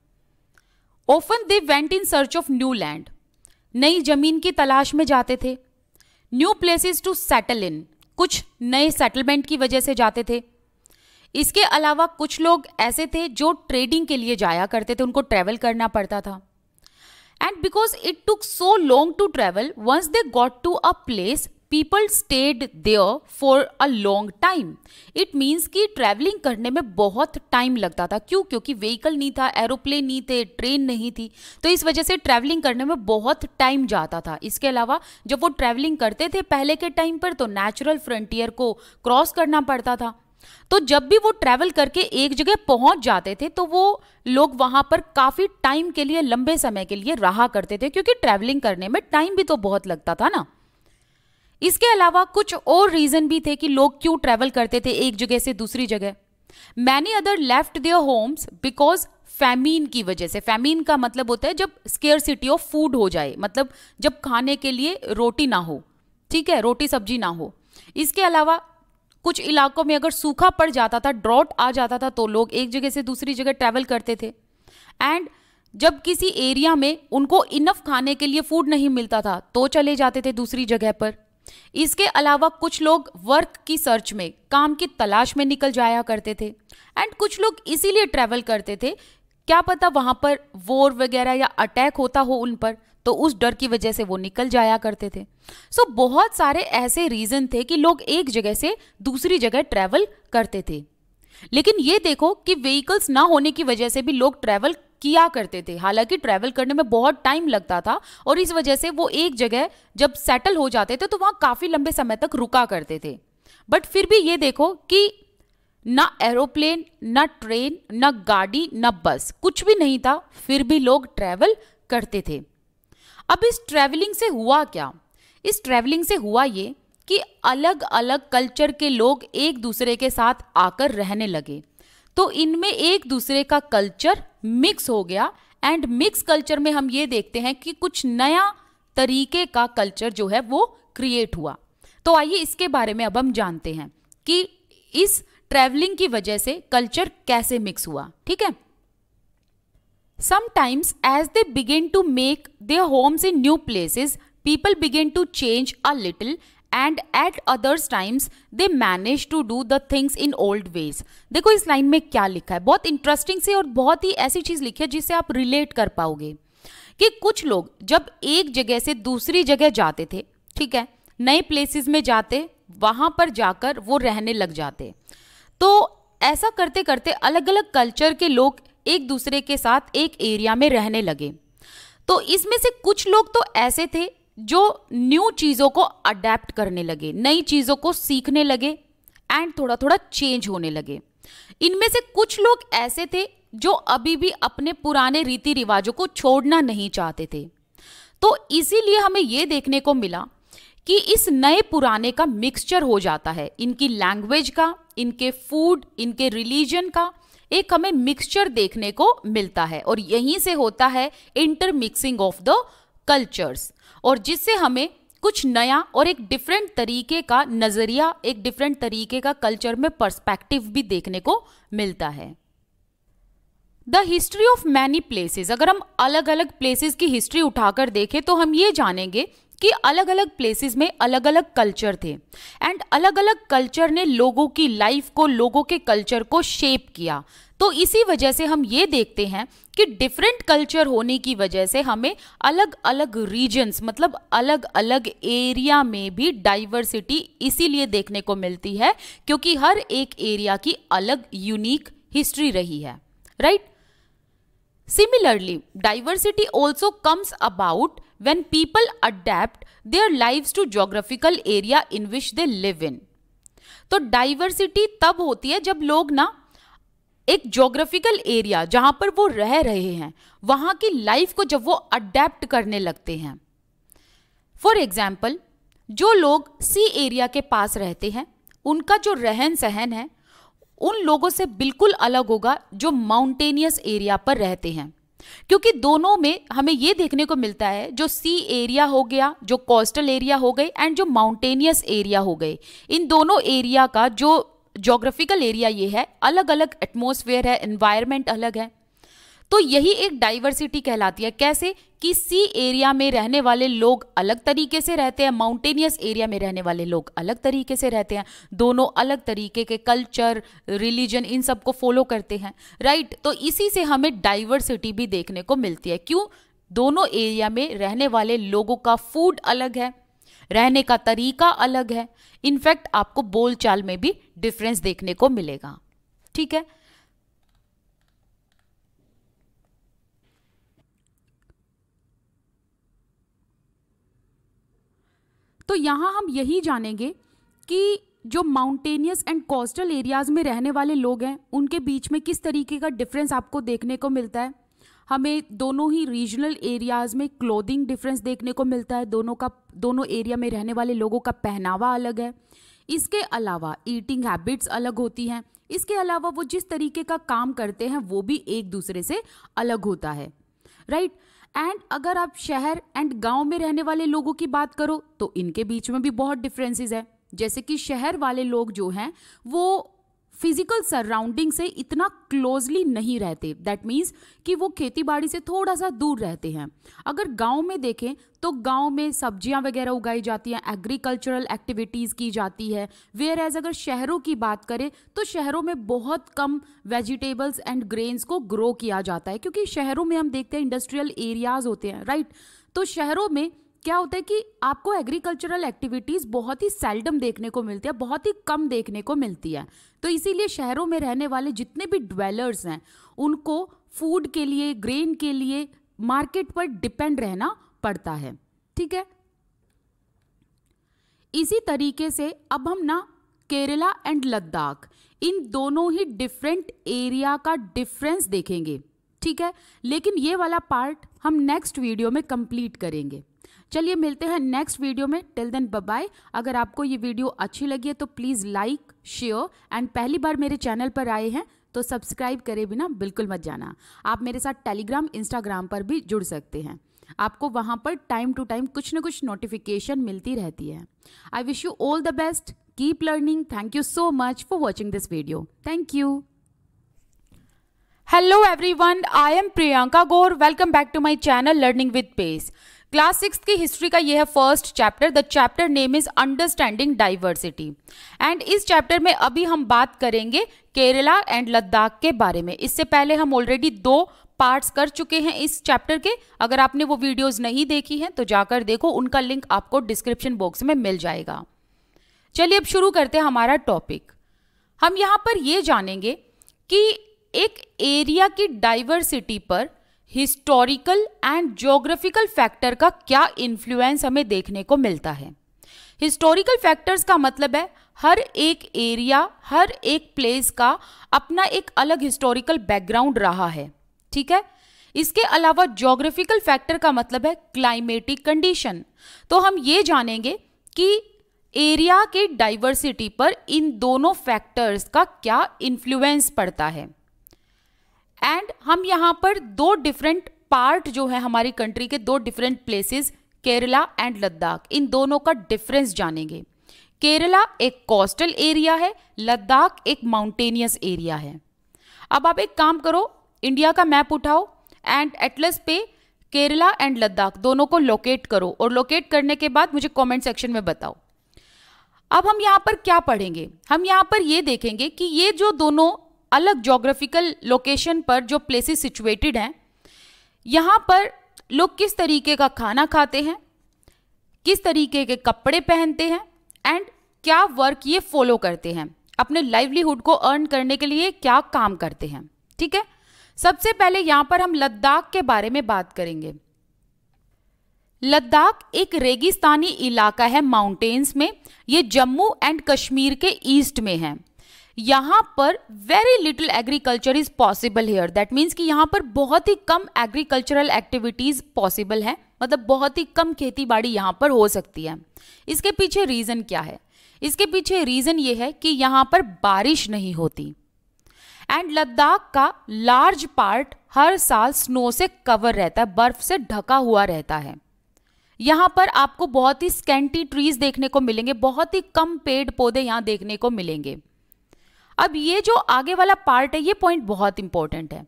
Speaker 1: often they went in search of new land नई जमीन की तलाश में जाते थे new places to settle in कुछ नए सेटलमेंट की वजह से जाते थे इसके अलावा कुछ लोग ऐसे थे जो ट्रेडिंग के लिए जाया करते थे उनको ट्रैवल करना पड़ता था and because it took so long to travel once they got to a place people stayed there for a long time it means कि ट्रैवलिंग करने में बहुत टाइम लगता था क्यों क्योंकि व्हीकल नहीं था एरोप्लेन नहीं थे ट्रेन नहीं थी तो इस वजह से ट्रैवलिंग करने में बहुत टाइम जाता था इसके अलावा जब वो ट्रैवलिंग करते थे पहले के टाइम पर तो नेचुरल फ्रंटियर को क्रॉस करना पड़ता था तो जब भी वो ट्रैवल करके एक जगह पहुंच जाते थे तो वो लोग वहां पर काफी टाइम के लिए लंबे समय के लिए रहा करते थे क्योंकि ट्रैवलिंग करने में टाइम भी तो बहुत लगता था ना इसके अलावा कुछ और रीजन भी थे कि लोग क्यों ट्रैवल करते थे एक जगह से दूसरी जगह many other left their homes because famine की वजह से फैमीन का मतलब होता है जब स्केयर सिटी ऑफ फूड हो जाए मतलब जब खाने के लिए रोटी ना हो ठीक है रोटी सब्जी ना हो इसके अलावा कुछ इलाकों में अगर सूखा पड़ जाता था ड्रॉट आ जाता था तो लोग एक जगह से दूसरी जगह ट्रैवल करते थे एंड जब किसी एरिया में उनको इनफ खाने के लिए फूड नहीं मिलता था तो चले जाते थे दूसरी जगह पर इसके अलावा कुछ लोग वर्क की सर्च में काम की तलाश में निकल जाया करते थे एंड कुछ लोग इसीलिए ट्रैवल करते थे क्या पता वहाँ पर वोर वगैरह या अटैक होता हो उन पर तो उस डर की वजह से वो निकल जाया करते थे सो so, बहुत सारे ऐसे रीज़न थे कि लोग एक जगह से दूसरी जगह ट्रैवल करते थे लेकिन ये देखो कि व्हीकल्स ना होने की वजह से भी लोग ट्रैवल किया करते थे हालांकि ट्रैवल करने में बहुत टाइम लगता था और इस वजह से वो एक जगह जब सेटल हो जाते थे तो वहाँ काफ़ी लंबे समय तक रुका करते थे बट फिर भी ये देखो कि ना एरोप्लेन ना ट्रेन ना गाड़ी ना बस कुछ भी नहीं था फिर भी लोग ट्रैवल करते थे अब इस ट्रैवलिंग से हुआ क्या इस ट्रैवलिंग से हुआ ये कि अलग अलग कल्चर के लोग एक दूसरे के साथ आकर रहने लगे तो इनमें एक दूसरे का कल्चर मिक्स हो गया एंड मिक्स कल्चर में हम ये देखते हैं कि कुछ नया तरीके का कल्चर जो है वो क्रिएट हुआ तो आइए इसके बारे में अब हम जानते हैं कि इस ट्रैवलिंग की वजह से कल्चर कैसे मिक्स हुआ ठीक है sometimes as they begin to make their homes in new places people began to change a little and at others times they manage to do the things in old ways देखो इस line में क्या लिखा है बहुत interesting से और बहुत ही ऐसी चीज़ लिखी है जिससे आप रिलेट कर पाओगे कि कुछ लोग जब एक जगह से दूसरी जगह जाते थे ठीक है नए प्लेसेस में जाते वहाँ पर जाकर वो रहने लग जाते तो ऐसा करते करते अलग अलग कल्चर के लोग एक दूसरे के साथ एक एरिया में रहने लगे तो इसमें से कुछ लोग तो ऐसे थे जो न्यू चीज़ों को अडेप्ट करने लगे नई चीज़ों को सीखने लगे एंड थोड़ा थोड़ा चेंज होने लगे इनमें से कुछ लोग ऐसे थे जो अभी भी अपने पुराने रीति रिवाजों को छोड़ना नहीं चाहते थे तो इसीलिए हमें ये देखने को मिला कि इस नए पुराने का मिक्सचर हो जाता है इनकी लैंग्वेज का इनके फूड इनके रिलीजन का एक हमें मिक्सचर देखने को मिलता है और यहीं से होता है इंटरमिक्सिंग ऑफ द कल्चर्स और जिससे हमें कुछ नया और एक डिफरेंट तरीके का नज़रिया एक डिफरेंट तरीके का कल्चर में पर्सपेक्टिव भी देखने को मिलता है the history of many places अगर हम अलग अलग प्लेसेस की हिस्ट्री उठाकर देखें तो हम ये जानेंगे कि अलग अलग प्लेसेस में अलग अलग कल्चर थे एंड अलग अलग कल्चर ने लोगों की लाइफ को लोगों के कल्चर को शेप किया तो इसी वजह से हम ये देखते हैं कि डिफरेंट कल्चर होने की वजह से हमें अलग अलग रीजन्स मतलब अलग अलग एरिया में भी डाइवर्सिटी इसीलिए देखने को मिलती है क्योंकि हर एक एरिया की अलग यूनिक हिस्ट्री रही है right similarly diversity also comes about when people adapt their live to geographical area in which they live in तो डाइवर्सिटी तब होती है जब लोग ना एक जोग्राफिकल एरिया जहां पर वो रह रहे हैं वहां की लाइफ को जब वो अडेप्ट करने लगते हैं फॉर एग्ज़ाम्पल जो लोग सी एरिया के पास रहते हैं उनका जो रहन सहन है उन लोगों से बिल्कुल अलग होगा जो माउंटेनियस एरिया पर रहते हैं क्योंकि दोनों में हमें यह देखने को मिलता है जो सी एरिया हो गया जो कोस्टल एरिया हो गई एंड जो माउंटेनियस एरिया हो गए इन दोनों एरिया का जो जोग्राफिकल एरिया ये है अलग अलग एटमोसफेयर है इन्वायरमेंट अलग है तो यही एक डाइवर्सिटी कहलाती है कैसे कि सी एरिया में रहने वाले लोग अलग तरीके से रहते हैं माउंटेनियस एरिया में रहने वाले लोग अलग तरीके से रहते हैं दोनों अलग तरीके के कल्चर रिलीजन इन सब को फॉलो करते हैं राइट तो इसी से हमें डाइवर्सिटी भी देखने को मिलती है क्यों दोनों एरिया में रहने वाले लोगों का फूड अलग है रहने का तरीका अलग है इनफैक्ट आपको बोलचाल में भी डिफरेंस देखने को मिलेगा ठीक है तो यहां हम यही जानेंगे कि जो माउंटेनियस एंड कोस्टल एरियाज़ में रहने वाले लोग हैं उनके बीच में किस तरीके का डिफरेंस आपको देखने को मिलता है हमें दोनों ही रीजनल एरियाज़ में क्लोदिंग डिफरेंस देखने को मिलता है दोनों का दोनों एरिया में रहने वाले लोगों का पहनावा अलग है इसके अलावा ईटिंग हैबिट्स अलग होती हैं इसके अलावा वो जिस तरीके का काम करते हैं वो भी एक दूसरे से अलग होता है राइट right? एंड अगर आप शहर एंड गांव में रहने वाले लोगों की बात करो तो इनके बीच में भी बहुत डिफरेंसेस है जैसे कि शहर वाले लोग जो हैं वो फिजिकल सराउंडिंग से इतना क्लोजली नहीं रहते दैट मीन्स कि वो खेती बाड़ी से थोड़ा सा दूर रहते हैं अगर गांव में देखें तो गांव में सब्जियां वगैरह उगाई जाती हैं एग्रीकल्चरल एक्टिविटीज़ की जाती है वेयर एज अगर शहरों की बात करें तो शहरों में बहुत कम वेजिटेबल्स एंड ग्रेन्स को ग्रो किया जाता है क्योंकि शहरों में हम देखते हैं इंडस्ट्रियल एरियाज़ होते हैं राइट right? तो शहरों में क्या होता है कि आपको एग्रीकल्चरल एक्टिविटीज़ बहुत ही सेल्डम देखने को मिलती है बहुत ही कम देखने को मिलती है तो इसीलिए शहरों में रहने वाले जितने भी ड्वेलर्स हैं उनको फूड के लिए ग्रेन के लिए मार्केट पर डिपेंड रहना पड़ता है ठीक है इसी तरीके से अब हम ना केरला एंड लद्दाख इन दोनों ही डिफरेंट एरिया का डिफरेंस देखेंगे ठीक है लेकिन ये वाला पार्ट हम नेक्स्ट वीडियो में कंप्लीट करेंगे चलिए मिलते हैं नेक्स्ट वीडियो में टिल देन बाय अगर आपको ये वीडियो अच्छी लगी है तो प्लीज़ लाइक शेयर एंड पहली बार मेरे चैनल पर आए हैं तो सब्सक्राइब करे बिना बिल्कुल मत जाना आप मेरे साथ टेलीग्राम इंस्टाग्राम पर भी जुड़ सकते हैं आपको वहां पर टाइम टू टाइम कुछ ना कुछ नोटिफिकेशन मिलती रहती है I wish you all the best keep learning thank you so much for watching this video thank you everyone I am Priyanka Gaur welcome back to my channel learning with pace class six की history का यह है first chapter the chapter name is understanding diversity and इस chapter में अभी हम बात करेंगे केरला एंड लद्दाख के बारे में इससे पहले हम ऑलरेडी दो पार्ट्स कर चुके हैं इस चैप्टर के अगर आपने वो वीडियोस नहीं देखी हैं तो जाकर देखो उनका लिंक आपको डिस्क्रिप्शन बॉक्स में मिल जाएगा चलिए अब शुरू करते हैं हमारा टॉपिक हम यहाँ पर ये जानेंगे कि एक एरिया की डाइवर्सिटी पर हिस्टोरिकल एंड जोग्राफिकल फैक्टर का क्या इन्फ्लुएंस हमें देखने को मिलता है हिस्टोरिकल फैक्टर्स का मतलब है हर एक एरिया हर एक प्लेस का अपना एक अलग हिस्टोरिकल बैकग्राउंड रहा है ठीक है इसके अलावा जोग्राफिकल फैक्टर का मतलब है क्लाइमेटिक कंडीशन तो हम ये जानेंगे कि एरिया के डाइवर्सिटी पर इन दोनों फैक्टर्स का क्या इन्फ्लुएंस पड़ता है एंड हम यहाँ पर दो डिफरेंट पार्ट जो है हमारी कंट्री के दो different places Kerala and Ladakh इन दोनों का डिफरेंस जानेंगे केरला एक कोस्टल एरिया है लद्दाख एक माउंटेनियस एरिया है अब आप एक काम करो इंडिया का मैप उठाओ एंड एटलस पे केरला एंड लद्दाख दोनों को लोकेट करो और लोकेट करने के बाद मुझे कमेंट सेक्शन में बताओ अब हम यहाँ पर क्या पढ़ेंगे हम यहाँ पर ये देखेंगे कि ये जो दोनों अलग जोग्राफिकल लोकेशन पर जो प्लेसेस सिचुएटेड हैं यहाँ पर लोग किस तरीके का खाना खाते हैं किस तरीके के कपड़े पहनते हैं एंड क्या वर्क ये फॉलो करते हैं अपने लाइवलीहुड को अर्न करने के लिए क्या काम करते हैं ठीक है सबसे पहले यहाँ पर हम लद्दाख के बारे में बात करेंगे लद्दाख एक रेगिस्तानी इलाका है माउंटेन्स में ये जम्मू एंड कश्मीर के ईस्ट में है यहाँ पर very little agriculture is possible here that means कि यहाँ पर बहुत ही कम एग्रीकल्चरल एक्टिविटीज पॉसिबल है मतलब बहुत ही कम खेती बाड़ी यहाँ पर हो सकती है इसके पीछे रीज़न क्या है इसके पीछे रीज़न ये है कि यहाँ पर बारिश नहीं होती एंड लद्दाख का लार्ज पार्ट हर साल स्नो से कवर रहता है बर्फ से ढका हुआ रहता है यहाँ पर आपको बहुत ही स्कैंटी ट्रीज देखने को मिलेंगे बहुत ही कम पेड़ पौधे यहाँ देखने को मिलेंगे अब ये जो आगे वाला पार्ट है ये पॉइंट बहुत इंपॉर्टेंट है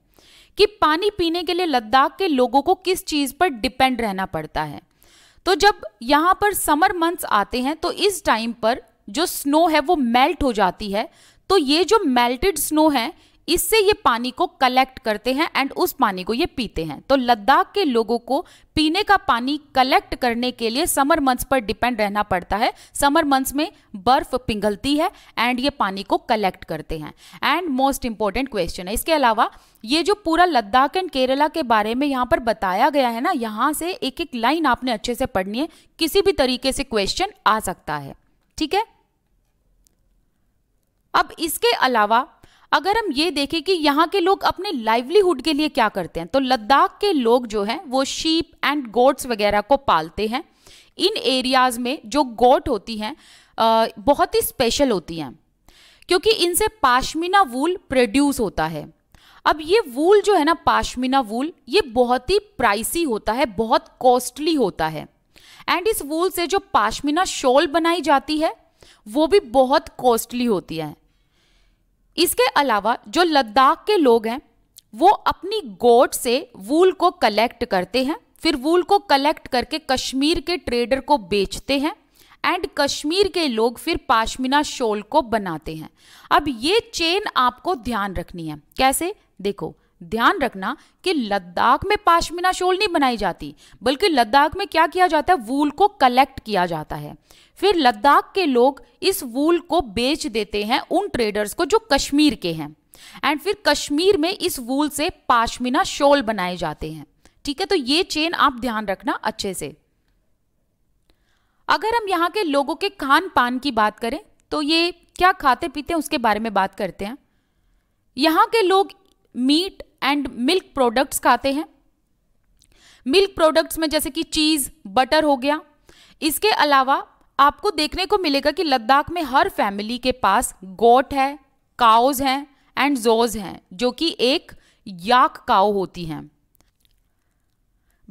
Speaker 1: कि पानी पीने के लिए लद्दाख के लोगों को किस चीज़ पर डिपेंड रहना पड़ता है तो जब यहां पर समर मंथ्स आते हैं तो इस टाइम पर जो स्नो है वो मेल्ट हो जाती है तो ये जो मेल्टेड स्नो है इससे ये पानी को कलेक्ट करते हैं एंड उस पानी को ये पीते हैं तो लद्दाख के लोगों को पीने का पानी कलेक्ट करने के लिए समर मंथ्स पर डिपेंड रहना पड़ता है समर मंथ्स में बर्फ पिघलती है एंड ये पानी को कलेक्ट करते हैं एंड मोस्ट इंपॉर्टेंट क्वेश्चन है इसके अलावा ये जो पूरा लद्दाख एंड केरला के बारे में यहाँ पर बताया गया है ना यहाँ से एक एक लाइन आपने अच्छे से पढ़नी है किसी भी तरीके से क्वेश्चन आ सकता है ठीक है अब इसके अलावा अगर हम ये देखें कि यहाँ के लोग अपने लाइवलीहुड के लिए क्या करते हैं तो लद्दाख के लोग जो हैं वो शीप एंड गोट्स वगैरह को पालते हैं इन एरियाज में जो गोट होती हैं बहुत ही स्पेशल होती हैं क्योंकि इनसे पाशमीना वूल प्रोड्यूस होता है अब ये वूल जो है ना पाशमीना वूल ये बहुत ही प्राइसी होता है बहुत कॉस्टली होता है एंड इस वूल से जो पाशमीना शॉल बनाई जाती है वो भी बहुत कॉस्टली होती है इसके अलावा जो लद्दाख के लोग हैं वो अपनी गोट से वूल को कलेक्ट करते हैं फिर वूल को कलेक्ट करके कश्मीर के ट्रेडर को बेचते हैं एंड कश्मीर के लोग फिर पाशमीना शोल को बनाते हैं अब ये चेन आपको ध्यान रखनी है कैसे देखो ध्यान रखना कि लद्दाख में पाशमीना शोल नहीं बनाई जाती बल्कि लद्दाख में क्या किया जाता है वूल को कलेक्ट किया जाता है फिर लद्दाख के लोग इस वूल को बेच देते हैं उन ट्रेडर्स को जो कश्मीर के हैं एंड फिर कश्मीर में इस वूल से पाशमीना शोल बनाए जाते हैं ठीक है तो ये चेन आप ध्यान रखना अच्छे से अगर हम यहाँ के लोगों के खान पान की बात करें तो ये क्या खाते पीते हैं उसके बारे में बात करते हैं यहाँ के लोग मीट एंड मिल्क प्रोडक्ट्स खाते हैं मिल्क प्रोडक्ट्स में जैसे कि चीज़ बटर हो गया इसके अलावा आपको देखने को मिलेगा कि लद्दाख में हर फैमिली के पास गोट है काउज हैं एंड जोज हैं जो कि एक याक काउ होती हैं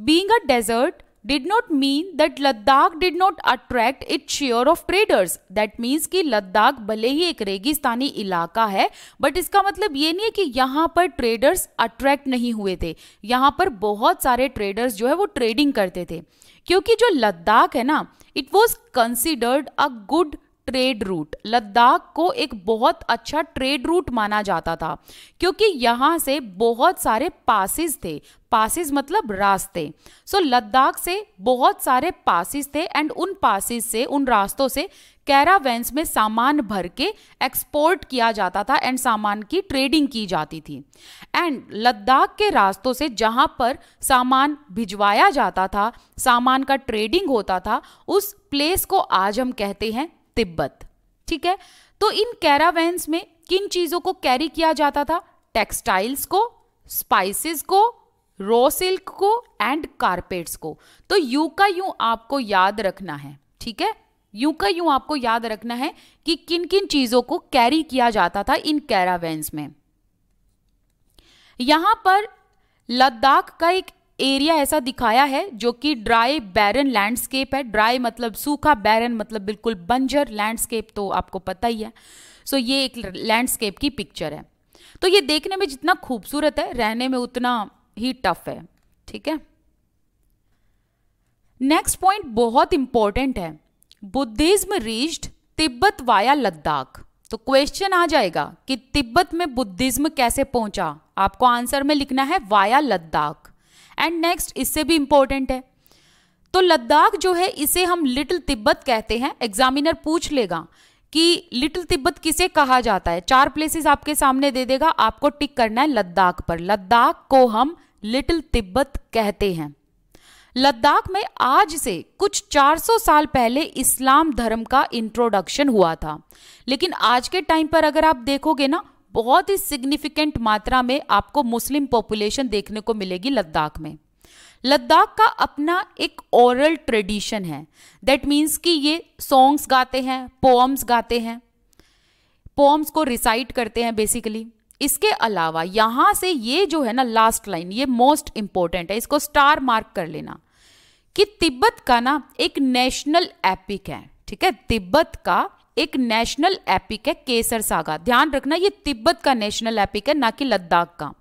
Speaker 1: being a desert did not mean that Ladakh did not attract it share of traders that means कि लद्दाख भले ही एक रेगिस्तानी इलाका है बट इसका मतलब ये नहीं है कि यहाँ पर ट्रेडर्स अट्रैक्ट नहीं हुए थे यहाँ पर बहुत सारे ट्रेडर्स जो है वो ट्रेडिंग करते थे क्योंकि जो लद्दाख है ना it was considered a good trade route Ladakh को एक बहुत अच्छा ट्रेड रूट माना जाता था क्योंकि यहाँ से बहुत सारे पासिस थे पासिस मतलब रास्ते सो so, लद्दाख से बहुत सारे पासिस थे एंड उन पासिस से उन रास्तों से कैरावेंस में सामान भर के एक्सपोर्ट किया जाता था एंड सामान की ट्रेडिंग की जाती थी एंड लद्दाख के रास्तों से जहाँ पर सामान भिजवाया जाता था सामान का ट्रेडिंग होता था उस प्लेस को आज हम कहते हैं तिब्बत ठीक है तो इन कैरावेंस में किन चीज़ों को कैरी किया जाता था टेक्सटाइल्स को स्पाइसेस को रो सिल्क को एंड कारपेट्स को तो यू का यू आपको याद रखना है ठीक है यू का यू आपको याद रखना है कि किन किन चीज़ों को कैरी किया जाता था इन कैरावेंस में यहां पर लद्दाख का एक एरिया ऐसा दिखाया है जो कि ड्राई बैरन लैंडस्केप है ड्राई मतलब सूखा बैरन मतलब बिल्कुल बंजर लैंडस्केप तो आपको पता ही है सो ये एक लैंडस्केप की पिक्चर है तो ये देखने में जितना खूबसूरत है रहने में उतना ही टफ है ठीक है नेक्स्ट पॉइंट बहुत इंपॉर्टेंट है Buddhism reached Tibet via Ladakh तो क्वेश्चन आ जाएगा कि तिब्बत में बुद्धिज्म कैसे पहुंचा आपको आंसर में लिखना है वाया लद्दाख एंड नेक्स्ट इससे भी इंपॉर्टेंट है तो लद्दाख जो है इसे हम लिटिल तिब्बत कहते हैं एग्जामिनर पूछ लेगा कि लिटिल तिब्बत किसे कहा जाता है चार प्लेसेस आपके सामने दे देगा आपको टिक करना है लद्दाख पर लद्दाख को हम लिटिल तिब्बत कहते हैं लद्दाख में आज से कुछ 400 साल पहले इस्लाम धर्म का इंट्रोडक्शन हुआ था लेकिन आज के टाइम पर अगर आप देखोगे ना बहुत ही सिग्निफिकेंट मात्रा में आपको मुस्लिम पॉपुलेशन देखने को मिलेगी लद्दाख में लद्दाख का अपना एक ओरल ट्रेडिशन है दैट मीन्स कि ये सॉन्ग्स गाते हैं पोम्स गाते हैं पोम्स को रिसाइट करते हैं बेसिकली इसके अलावा यहाँ से ये जो है ना लास्ट लाइन ये मोस्ट इम्पॉर्टेंट है इसको स्टार मार्क कर लेना कि तिब्बत का ना एक नेशनल एपिक है ठीक है तिब्बत का एक नेशनल एपिक है केसर सागा ध्यान रखना ये तिब्बत का नेशनल एपिक है ना कि लद्दाख का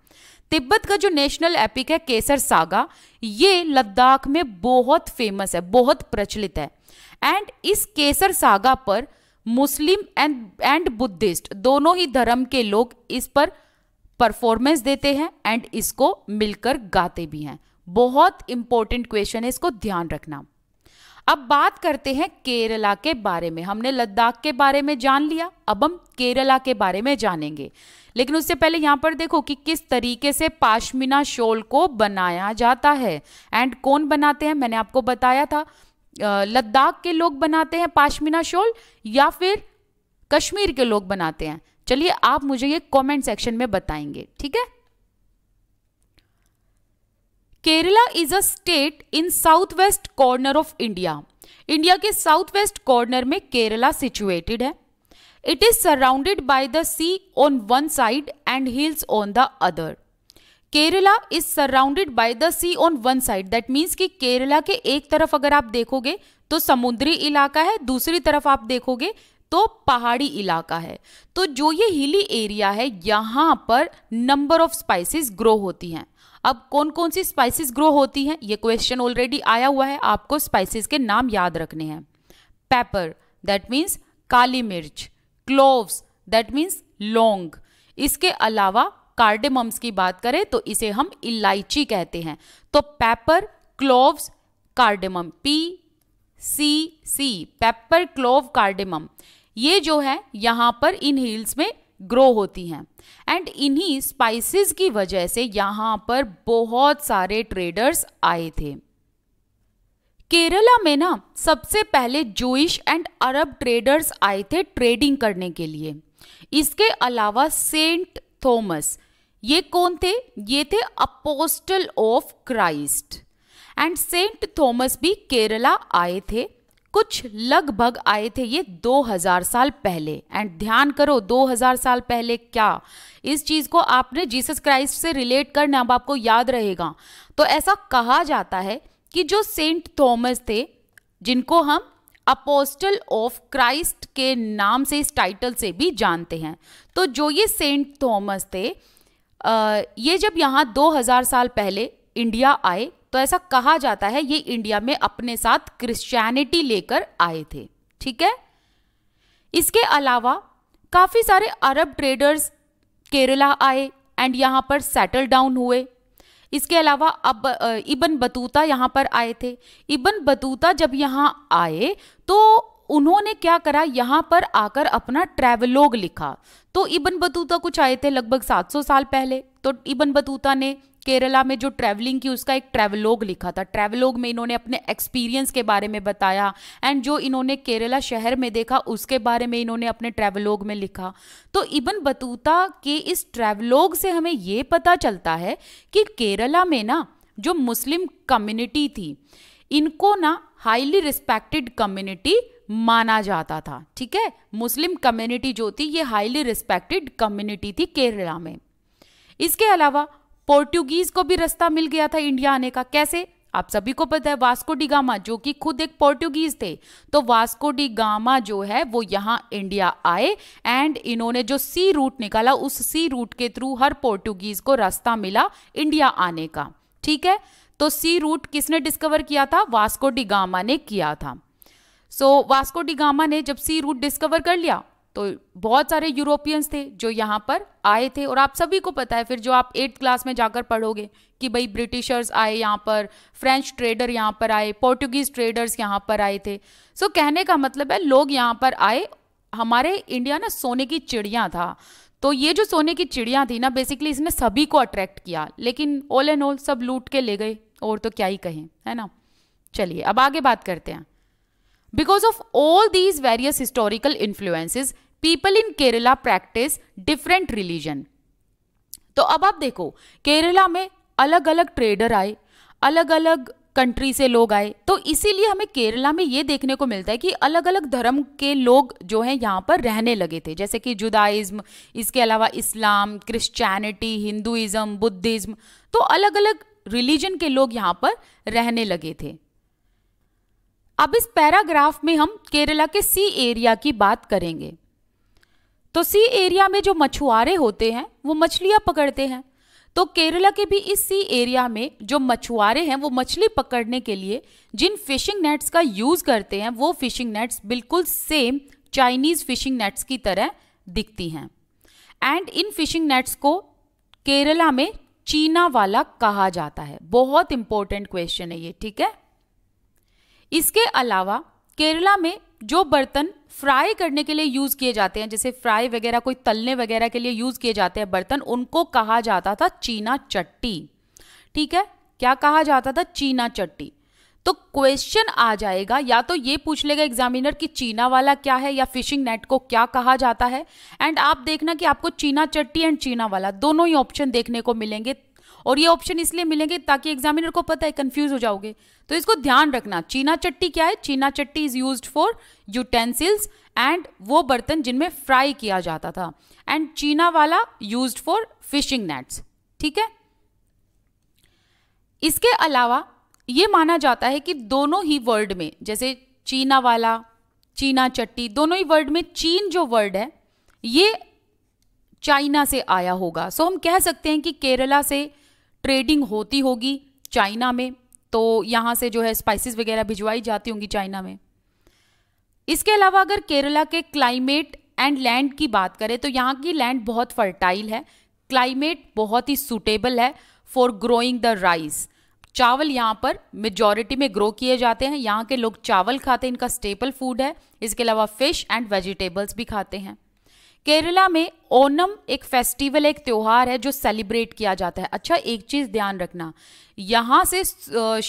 Speaker 1: तिब्बत का जो नेशनल एपिक है केसर सागा ये लद्दाख में बहुत फेमस है बहुत प्रचलित है एंड इस केसर सागा पर मुस्लिम एंड एंड बुद्धिस्ट दोनों ही धर्म के लोग इस पर परफॉर्मेंस देते हैं एंड इसको मिलकर गाते भी हैं बहुत इंपॉर्टेंट क्वेश्चन है इसको ध्यान रखना अब बात करते हैं केरला के बारे में हमने लद्दाख के बारे में जान लिया अब हम केरला के बारे में जानेंगे लेकिन उससे पहले यहाँ पर देखो कि किस तरीके से पाशमीना शोल को बनाया जाता है एंड कौन बनाते हैं मैंने आपको बताया था लद्दाख के लोग बनाते हैं पाशमीना शोल या फिर कश्मीर के लोग बनाते हैं चलिए आप मुझे ये कमेंट सेक्शन में बताएंगे ठीक है Kerala is a state in south west corner of India India के साउथ वेस्ट कॉर्नर में केरला सिचुएटेड है it is surrounded by the sea on one side and hills on the other Kerala is surrounded by the sea on one side that means कि केरला के एक तरफ अगर आप देखोगे तो समुद्री इलाका है दूसरी तरफ आप देखोगे तो पहाड़ी इलाका है तो जो ये हिली एरिया है यहाँ पर नंबर ऑफ स्पाइसेस ग्रो होती हैं अब कौन कौन सी स्पाइसेस ग्रो होती हैं ये क्वेश्चन ऑलरेडी आया हुआ है आपको स्पाइसेस के नाम याद रखने हैं पेपर दैट मीन्स काली मिर्च क्लोव्स दैट मीन्स लौंग इसके अलावा कार्डेमम्स की बात करें तो इसे हम इलायची कहते हैं तो pepper cloves cardamom P C C pepper clove cardamom ये जो है यहाँ पर इन हिल्स में ग्रो होती हैं एंड इन्हीं स्पाइसेस की वजह से यहाँ पर बहुत सारे ट्रेडर्स आए थे केरला में ना सबसे पहले जोइश एंड अरब ट्रेडर्स आए थे ट्रेडिंग करने के लिए इसके अलावा सेंट थॉमस ये कौन थे ये थे apostle of Christ and Saint Thomas भी केरला आए थे कुछ लगभग आए थे ये 2000 साल पहले एंड ध्यान करो 2000 साल पहले क्या इस चीज को आपने जीसस क्राइस्ट से रिलेट करना अब आपको याद रहेगा तो ऐसा कहा जाता है कि जो सेंट थॉमस थे जिनको हम अपोस्टल ऑफ क्राइस्ट के नाम से इस टाइटल से भी जानते हैं तो जो ये सेंट थॉमस थे ये जब यहाँ 2000 साल पहले इंडिया आए तो ऐसा कहा जाता है ये इंडिया में अपने साथ क्रिश्चियनिटी लेकर आए थे ठीक है इसके अलावा काफ़ी सारे अरब ट्रेडर्स केरला आए एंड यहाँ पर सेटल डाउन हुए इसके अलावा अब इबन बतूता यहाँ पर आए थे इबन बतूता जब यहाँ आए तो उन्होंने क्या करा यहाँ पर आकर अपना ट्रैवलोग लिखा तो इबन बतूता कुछ आए थे लगभग 700 साल पहले तो इबन बतूता ने केरला में जो ट्रैवलिंग की उसका एक ट्रैवलोग लिखा था ट्रैवलोग में इन्होंने अपने एक्सपीरियंस के बारे में बताया एंड जो इन्होंने केरला शहर में देखा उसके बारे में इन्होंने अपने ट्रैवलोग में लिखा तो इबन बतूता के इस ट्रैवलोग से हमें ये पता चलता है कि केरला में ना जो मुस्लिम कम्युनिटी थी इनको ना हाईली रिस्पेक्टेड कम्युनिटी माना जाता था ठीक है मुस्लिम कम्युनिटी जो थी ये हाईली रिस्पेक्टेड कम्युनिटी थी केरला में इसके अलावा पोर्टुगीज को भी रास्ता मिल गया था इंडिया आने का कैसे आप सभी को पता है वास्को डिगामा जो कि खुद एक पोर्टुगीज थे तो वास्को डिगामा जो है वो यहाँ इंडिया आए एंड इन्होंने जो सी रूट निकाला उस सी रूट के थ्रू हर पोर्टुगीज को रास्ता मिला इंडिया आने का ठीक है तो सी रूट किसने डिस्कवर किया था वास्को डिगामा ने किया था सो वास्को डिगामा ने जब सी रूट डिस्कवर कर लिया तो बहुत सारे यूरोपियंस थे जो यहाँ पर आए थे और आप सभी को पता है फिर जो आप एट्थ क्लास में जाकर पढ़ोगे कि भाई ब्रिटिशर्स आए यहाँ पर फ्रेंच ट्रेडर यहाँ पर आए पोर्टुगीज ट्रेडर्स यहाँ पर आए थे सो so, कहने का मतलब है लोग यहाँ पर आए हमारे इंडिया ना सोने की चिड़िया था तो ये जो सोने की चिड़िया थी ना बेसिकली इसने सभी को अट्रैक्ट किया लेकिन ऑल एंड ऑल सब लूट के ले गए और तो क्या ही कहें है ना चलिए अब आगे बात करते हैं because of all these various historical influences, people in Kerala practice different religion तो अब आप देखो केरला में अलग अलग ट्रेडर आए अलग अलग कंट्री से लोग आए तो इसीलिए हमें केरला में ये देखने को मिलता है कि अलग अलग धर्म के लोग जो हैं यहाँ पर रहने लगे थे जैसे कि जुदाइज्म इसके अलावा इस्लाम क्रिश्चियनिटी हिंदुइज्म बुद्धिज़्म तो अलग अलग रिलीजन के लोग यहाँ पर रहने लगे थे अब इस पैराग्राफ में हम केरला के सी एरिया की बात करेंगे तो सी एरिया में जो मछुआरे होते हैं वो मछलियाँ पकड़ते हैं तो केरला के भी इस सी एरिया में जो मछुआरे हैं वो मछली पकड़ने के लिए जिन फिशिंग नेट्स का यूज़ करते हैं वो फिशिंग नेट्स बिल्कुल सेम चाइनीज़ फिशिंग नेट्स की तरह दिखती हैं एंड इन फिशिंग नेट्स को केरला में चीना वाला कहा जाता है बहुत इंपॉर्टेंट क्वेश्चन है ये ठीक है इसके अलावा केरला में जो बर्तन फ्राई करने के लिए यूज़ किए जाते हैं जैसे फ्राई वगैरह कोई तलने वगैरह के लिए यूज़ किए जाते हैं बर्तन उनको कहा जाता था चीना चट्टी ठीक है क्या कहा जाता था चीना चट्टी तो क्वेश्चन आ जाएगा या तो ये पूछ लेगा एग्जामिनर कि चीना वाला क्या है या फिशिंग नेट को क्या कहा जाता है एंड आप देखना कि आपको चीना चट्टी एंड चीना वाला दोनों ही ऑप्शन देखने को मिलेंगे और ये ऑप्शन इसलिए मिलेंगे ताकि एग्जामिनर को पता है कंफ्यूज हो जाओगे तो इसको ध्यान रखना चीना चट्टी क्या है cheena chatti is use for utensils and वो बर्तन जिनमें फ्राई किया जाता था एंड चीना वाला यूज फॉर फिशिंग नेट्स ठीक है इसके अलावा ये माना जाता है कि दोनों ही वर्ड में जैसे चीना वाला चीना चट्टी दोनों ही वर्ड में चीन जो वर्ड है ये चाइना से आया होगा सो so, हम कह सकते हैं कि केरला से ट्रेडिंग होती होगी चाइना में तो यहाँ से जो है स्पाइसेस वगैरह भिजवाई जाती होंगी चाइना में इसके अलावा अगर केरला के क्लाइमेट एंड लैंड की बात करें तो यहाँ की लैंड बहुत फर्टाइल है क्लाइमेट बहुत ही सुटेबल है फॉर ग्रोइंग द राइस चावल यहाँ पर मेजॉरिटी में ग्रो किए जाते हैं यहाँ के लोग चावल खाते हैं इनका स्टेपल फूड है इसके अलावा फिश एंड वेजिटेबल्स भी खाते हैं केरला में ओनम एक फेस्टिवल एक त्यौहार है जो सेलिब्रेट किया जाता है अच्छा एक चीज़ ध्यान रखना यहाँ से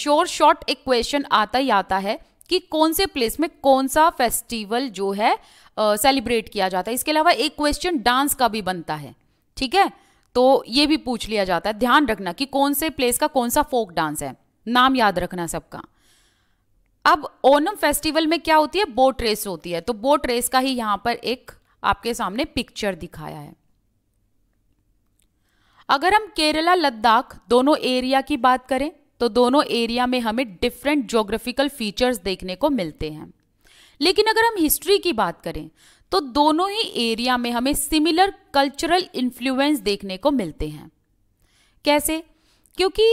Speaker 1: शोर शॉर्ट एक क्वेश्चन आता ही आता है कि कौन से प्लेस में कौन सा फेस्टिवल जो है सेलिब्रेट किया जाता है इसके अलावा एक क्वेश्चन डांस का भी बनता है ठीक है तो ये भी पूछ लिया जाता है ध्यान रखना कि कौन से प्लेस का कौन सा फोक डांस है नाम याद रखना सबका अब ओनम फेस्टिवल में क्या होती है बोट रेस होती है तो बोट रेस का ही यहाँ पर एक आपके सामने पिक्चर दिखाया है अगर हम केरला लद्दाख दोनों एरिया की बात करें तो दोनों एरिया में हमें डिफरेंट जोग्राफिकल फीचर्स देखने को मिलते हैं लेकिन अगर हम हिस्ट्री की बात करें तो दोनों ही एरिया में हमें सिमिलर कल्चरल इन्फ्लुएंस देखने को मिलते हैं कैसे क्योंकि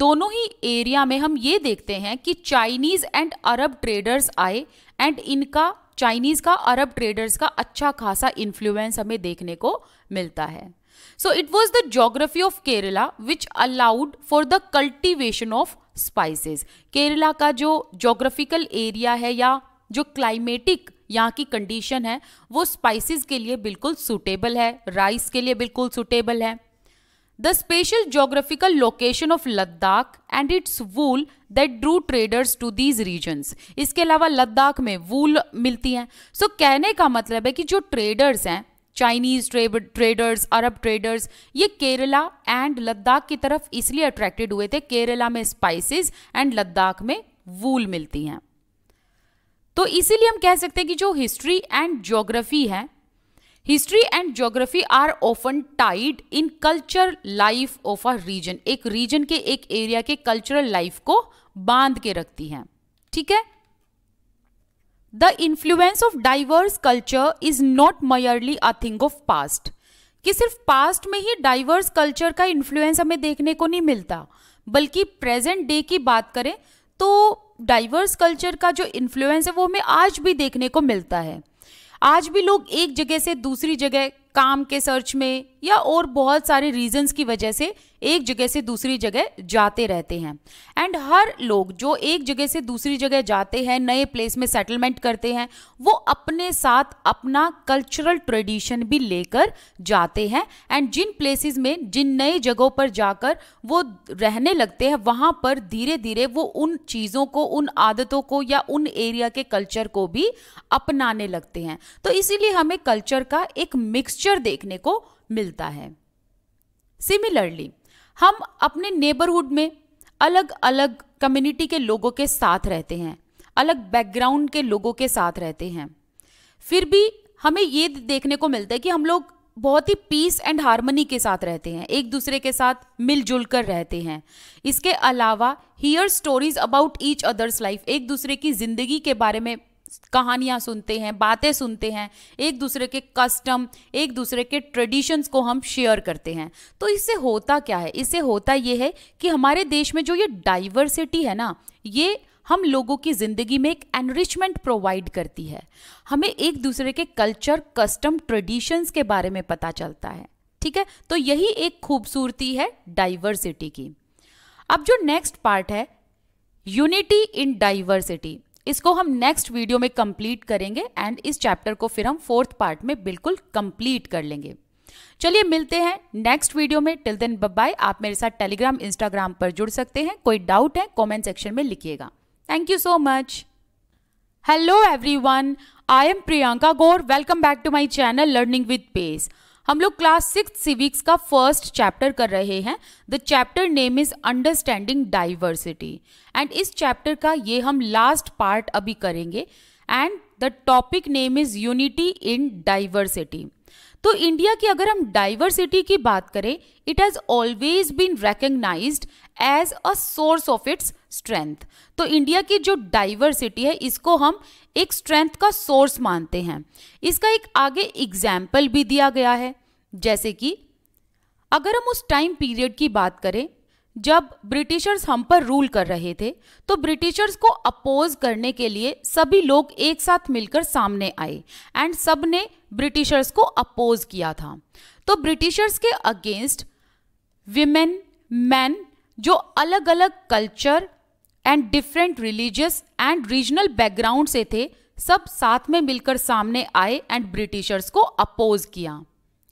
Speaker 1: दोनों ही एरिया में हम ये देखते हैं कि चाइनीज एंड अरब ट्रेडर्स आए एंड इनका चाइनीज का अरब ट्रेडर्स का अच्छा खासा इन्फ्लुएंस हमें देखने को मिलता है so it was the geography of Kerala which allowed for the cultivation of spices Kerala का जो जोग्राफिकल एरिया है या जो क्लाइमेटिक यहाँ की कंडीशन है वो स्पाइसेस के लिए बिल्कुल सुटेबल है राइस के लिए बिल्कुल सुटेबल है The special geographical location of Ladakh and its wool that drew traders to these regions. इसके अलावा लद्दाख में वूल मिलती हैं सो so, कहने का मतलब है कि जो ट्रेडर्स हैं चाइनीज ट्रेडर्स अरब ट्रेडर्स ये केरला एंड लद्दाख की तरफ इसलिए अट्रैक्टेड हुए थे केरला में स्पाइसिस एंड लद्दाख में वूल मिलती हैं तो इसीलिए हम कह सकते हैं कि जो हिस्ट्री एंड ज्योग्राफी है history and geography are often tied in culture life of a region एक रीजन के एक एरिया के कल्चरल लाइफ को बांध के रखती हैं ठीक है the influence of diverse culture is not merely a thing of past कि सिर्फ पास्ट में ही डाइवर्स कल्चर का इन्फ्लुएंस हमें देखने को नहीं मिलता बल्कि प्रेजेंट डे की बात करें तो डाइवर्स कल्चर का जो इन्फ्लुएंस है वो हमें आज भी देखने को मिलता है आज भी लोग एक जगह से दूसरी जगह काम के सर्च में या और बहुत सारे रीजंस की वजह से एक जगह से दूसरी जगह जाते रहते हैं एंड हर लोग जो एक जगह से दूसरी जगह जाते हैं नए प्लेस में सेटलमेंट करते हैं वो अपने साथ अपना कल्चरल ट्रेडिशन भी लेकर जाते हैं एंड जिन प्लेसेस में जिन नए जगहों पर जाकर वो रहने लगते हैं वहाँ पर धीरे धीरे वो उन चीज़ों को उन आदतों को या उन एरिया के कल्चर को भी अपनाने लगते हैं तो इसीलिए हमें कल्चर का एक मिक्सचर देखने को मिलता है सिमिलरली हम अपने नेबरहुड में अलग अलग कम्युनिटी के लोगों के साथ रहते हैं अलग बैकग्राउंड के लोगों के साथ रहते हैं फिर भी हमें ये देखने को मिलता है कि हम लोग बहुत ही पीस एंड हारमोनी के साथ रहते हैं एक दूसरे के साथ मिलजुल कर रहते हैं इसके अलावा hear stories about each others life एक दूसरे की जिंदगी के बारे में कहानियाँ सुनते हैं बातें सुनते हैं एक दूसरे के कस्टम एक दूसरे के ट्रेडिशंस को हम शेयर करते हैं तो इससे होता क्या है इससे होता ये है कि हमारे देश में जो ये डाइवर्सिटी है ना ये हम लोगों की ज़िंदगी में एक एनरिचमेंट प्रोवाइड करती है हमें एक दूसरे के कल्चर कस्टम ट्रेडिशंस के बारे में पता चलता है ठीक है तो यही एक खूबसूरती है डाइवर्सिटी की अब जो नेक्स्ट पार्ट है यूनिटी इन डाइवर्सिटी इसको हम नेक्स्ट वीडियो में कंप्लीट करेंगे एंड इस चैप्टर को फिर हम फोर्थ पार्ट में बिल्कुल कंप्लीट कर लेंगे चलिए मिलते हैं नेक्स्ट वीडियो में टिल देन बाय आप मेरे साथ टेलीग्राम इंस्टाग्राम पर जुड़ सकते हैं कोई डाउट है कॉमेंट सेक्शन में लिखिएगा thank you so much hello every I am Priyanka Gaur welcome back to my channel learning with pace हम लोग क्लास सिक्स सिविक्स का फर्स्ट चैप्टर कर रहे हैं the chapter name is understanding diversity and इस चैप्टर का ये हम लास्ट पार्ट अभी करेंगे and the topic name is unity in diversity तो इंडिया की अगर हम डाइवर्सिटी की बात करें it has always been recognise as a source of its strength तो इंडिया की जो डाइवर्सिटी है इसको हम एक स्ट्रेंथ का सोर्स मानते हैं इसका एक आगे एग्जाम्पल भी दिया गया है जैसे कि अगर हम उस टाइम पीरियड की बात करें जब ब्रिटिशर्स हम पर रूल कर रहे थे तो ब्रिटिशर्स को अपोज करने के लिए सभी लोग एक साथ मिलकर सामने आए एंड सब ने ब्रिटिशर्स को अपोज किया था तो ब्रिटिशर्स के अगेंस्ट विमेन मैन जो अलग अलग culture and different religious and regional background से थे सब साथ में मिलकर सामने आए एंड ब्रिटिशर्स को अपोज किया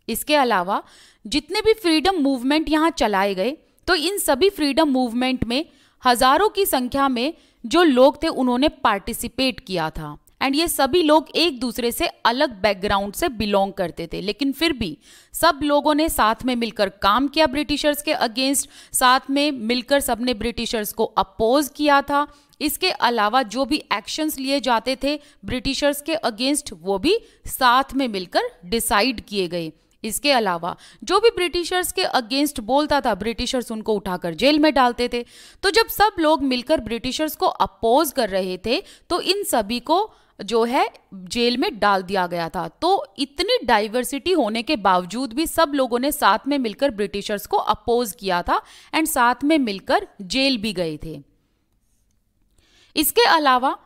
Speaker 1: इसके अलावा जितने भी फ्रीडम मूवमेंट यहाँ चलाए गए तो इन सभी फ्रीडम मूवमेंट में हजारों की संख्या में जो लोग थे उन्होंने पार्टिसिपेट किया था एंड ये सभी लोग एक दूसरे से अलग बैकग्राउंड से बिलोंग करते थे लेकिन फिर भी सब लोगों ने साथ में मिलकर काम किया ब्रिटिशर्स के अगेंस्ट साथ में मिलकर सबने ब्रिटिशर्स को अपोज किया था इसके अलावा जो भी एक्शंस लिए जाते थे ब्रिटिशर्स के अगेंस्ट वो भी साथ में मिलकर डिसाइड किए गए इसके अलावा जो भी ब्रिटिशर्स के अगेंस्ट बोलता था ब्रिटिशर्स उनको उठाकर जेल में डालते थे तो जब सब लोग मिलकर ब्रिटिशर्स को अपोज कर रहे थे तो इन सभी को जो है जेल में डाल दिया गया था तो इतनी डाइवर्सिटी होने के बावजूद भी सब लोगों ने साथ में मिलकर ब्रिटिशर्स को अपोज किया था एंड साथ में मिलकर जेल भी गए थे इसके अलावा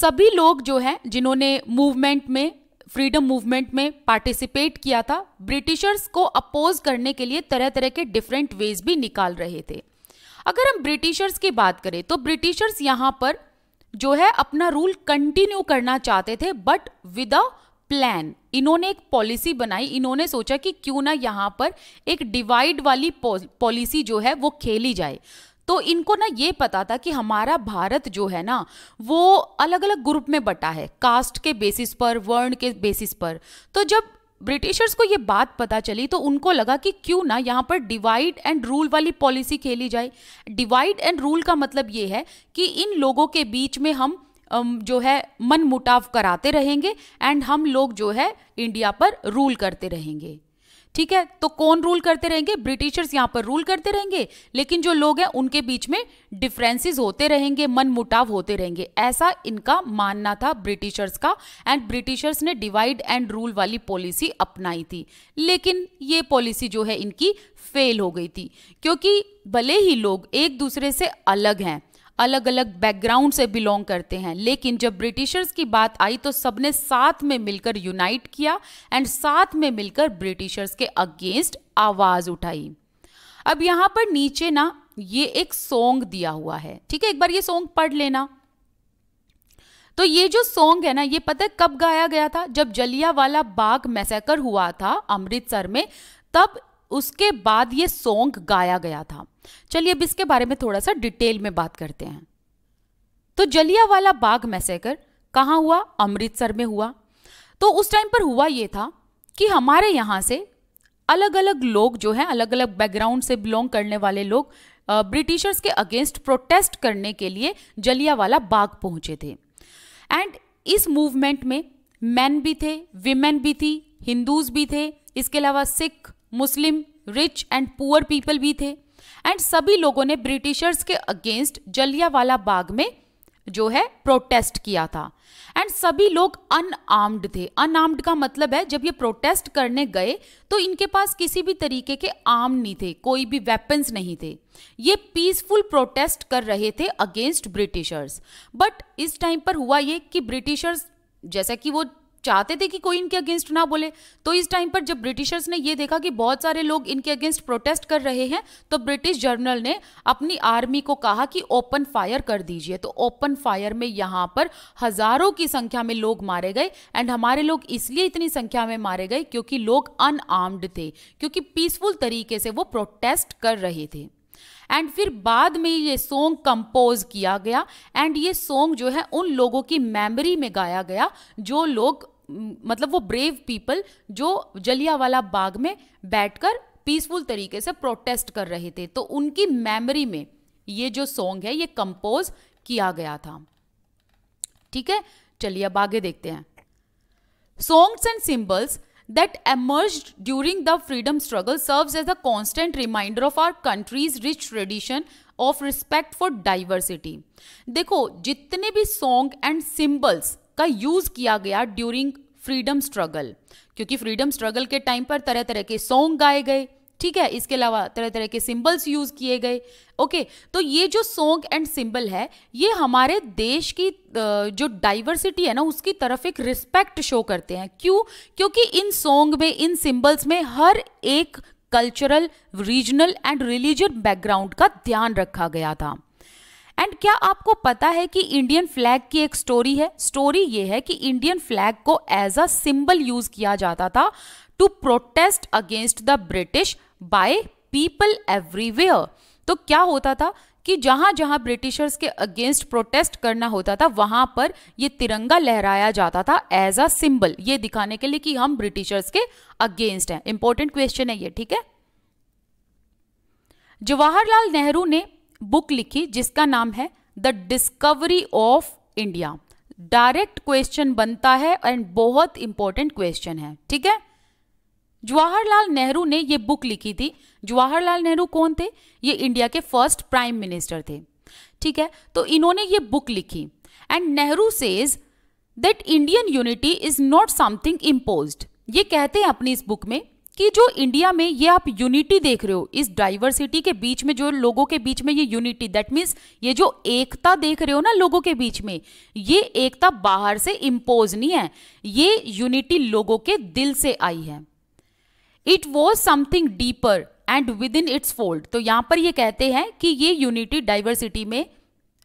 Speaker 1: सभी लोग जो हैं जिन्होंने मूवमेंट में फ्रीडम मूवमेंट में पार्टिसिपेट किया था ब्रिटिशर्स को अपोज करने के लिए तरह तरह के डिफरेंट वेज भी निकाल रहे थे अगर हम ब्रिटिशर्स की बात करें तो ब्रिटिशर्स यहाँ पर जो है अपना रूल कंटिन्यू करना चाहते थे बट विद अ प्लान इन्होंने एक पॉलिसी बनाई इन्होंने सोचा कि क्यों ना यहाँ पर एक डिवाइड वाली पॉलिसी जो है वो खेली जाए तो इनको ना ये पता था कि हमारा भारत जो है ना वो अलग अलग ग्रुप में बटा है कास्ट के बेसिस पर वर्ण के बेसिस पर तो जब ब्रिटिशर्स को ये बात पता चली तो उनको लगा कि क्यों ना यहाँ पर डिवाइड एंड रूल वाली पॉलिसी खेली जाए डिवाइड एंड रूल का मतलब ये है कि इन लोगों के बीच में हम जो है मन मुटाव कराते रहेंगे एंड हम लोग जो है इंडिया पर रूल करते रहेंगे ठीक है तो कौन रूल करते रहेंगे ब्रिटिशर्स यहाँ पर रूल करते रहेंगे लेकिन जो लोग हैं उनके बीच में डिफरेंसेस होते रहेंगे मन मुटाव होते रहेंगे ऐसा इनका मानना था ब्रिटिशर्स का एंड ब्रिटिशर्स ने डिवाइड एंड रूल वाली पॉलिसी अपनाई थी लेकिन ये पॉलिसी जो है इनकी फेल हो गई थी क्योंकि भले ही लोग एक दूसरे से अलग हैं अलग अलग बैकग्राउंड से बिलोंग करते हैं लेकिन जब ब्रिटिशर्स की बात आई तो सबने साथ में मिलकर यूनाइट किया एंड साथ में मिलकर ब्रिटिशर्स के अगेंस्ट आवाज उठाई अब यहां पर नीचे ना ये एक सॉन्ग दिया हुआ है ठीक है एक बार ये सॉन्ग पढ़ लेना तो ये जो सॉन्ग है ना ये पता है कब गाया गया था जब जलिया वाला बाग मैसेकर हुआ था अमृतसर में तब उसके बाद ये सॉन्ग गाया गया था चलिए अब इसके बारे में थोड़ा सा डिटेल में बात करते हैं तो जलियावाला बाग मैसेकर कहाँ हुआ अमृतसर में हुआ तो उस टाइम पर हुआ ये था कि हमारे यहाँ से अलग अलग लोग जो हैं अलग अलग बैकग्राउंड से बिलोंग करने वाले लोग ब्रिटिशर्स के अगेंस्ट प्रोटेस्ट करने के लिए जलियावाला बाग पहुंचे थे एंड इस मूवमेंट में मैन भी थे विमेन भी थी हिंदूज भी थे इसके अलावा Sikh Muslim rich and poor people भी थे एंड सभी लोगों ने ब्रिटिशर्स के अगेंस्ट जलियावाला बाग में जो है प्रोटेस्ट किया था एंड सभी लोग अनआर्म्ड थे अनआर्म्ड का मतलब है जब ये प्रोटेस्ट करने गए तो इनके पास किसी भी तरीके के आर्म नहीं थे कोई भी वेपन्स नहीं थे ये पीसफुल प्रोटेस्ट कर रहे थे अगेंस्ट ब्रिटिशर्स बट इस टाइम पर हुआ ये कि ब्रिटिशर्स जैसा कि वो चाहते थे कि कोई इनके अगेंस्ट ना बोले तो इस टाइम पर जब ब्रिटिशर्स ने ये देखा कि बहुत सारे लोग इनके अगेंस्ट प्रोटेस्ट कर रहे हैं तो ब्रिटिश जर्नल ने अपनी आर्मी को कहा कि ओपन फायर कर दीजिए तो ओपन फायर में यहाँ पर हजारों की संख्या में लोग मारे गए एंड हमारे लोग इसलिए इतनी संख्या में मारे गए क्योंकि लोग अनआर्म्ड थे क्योंकि पीसफुल तरीके से वो प्रोटेस्ट कर रहे थे एंड फिर बाद में ये सॉन्ग कंपोज किया गया एंड ये सॉन्ग जो है उन लोगों की मेमोरी में गाया गया जो लोग मतलब वो ब्रेव पीपल जो जलियावाला बाग में बैठकर पीसफुल तरीके से प्रोटेस्ट कर रहे थे तो उनकी मेमोरी में ये जो सॉन्ग है ये कंपोज किया गया था ठीक है चलिए अब आगे देखते हैं songs and symbols that emerge during the freedom struggle serve as a constant reminder of our countries rich tradition of respect for diversity देखो जितने भी सॉन्ग एंड सिंबल्स का यूज किया गया ड्यूरिंग फ्रीडम स्ट्रगल क्योंकि फ्रीडम स्ट्रगल के time पर तरह तरह के सॉन्ग गाए गए ठीक है इसके अलावा तरह तरह के सिंबल्स यूज किए गए ओके तो ये जो सॉन्ग एंड सिंबल है ये हमारे देश की जो डाइवर्सिटी है ना उसकी तरफ एक रिस्पेक्ट शो करते हैं क्यों क्योंकि इन सॉन्ग में इन सिंबल्स में हर एक cultural regional and religious background का ध्यान रखा गया था एंड क्या आपको पता है कि इंडियन फ्लैग की एक स्टोरी है स्टोरी ये है कि इंडियन फ्लैग को एज अ सिंबल यूज किया जाता था to protest against the British by people everywhere तो क्या होता था कि जहां जहां ब्रिटिशर्स के अगेंस्ट प्रोटेस्ट करना होता था वहां पर ये तिरंगा लहराया जाता था एज अ सिंबल ये दिखाने के लिए कि हम ब्रिटिशर्स के अगेंस्ट हैं इंपॉर्टेंट क्वेश्चन है ये ठीक है जवाहरलाल नेहरू ने बुक लिखी जिसका नाम है the discovery of India direct question बनता है एंड बहुत इंपॉर्टेंट क्वेश्चन है ठीक है जवाहरलाल नेहरू ने ये बुक लिखी थी जवाहरलाल नेहरू कौन थे ये इंडिया के फर्स्ट प्राइम मिनिस्टर थे ठीक है तो इन्होंने ये बुक लिखी and Nehru says that Indian unity is not something impose ये कहते हैं अपनी इस बुक में कि जो इंडिया में ये आप यूनिटी देख रहे हो इस डाइवर्सिटी के बीच में जो लोगों के बीच में ये यूनिटी दैट मीन्स ये जो एकता देख रहे हो ना लोगों के बीच में ये एकता बाहर से इम्पोज नहीं है ये यूनिटी लोगों के दिल से आई है it was something deeper and within its fold तो यहां पर ये कहते हैं कि ये यूनिटी डाइवर्सिटी में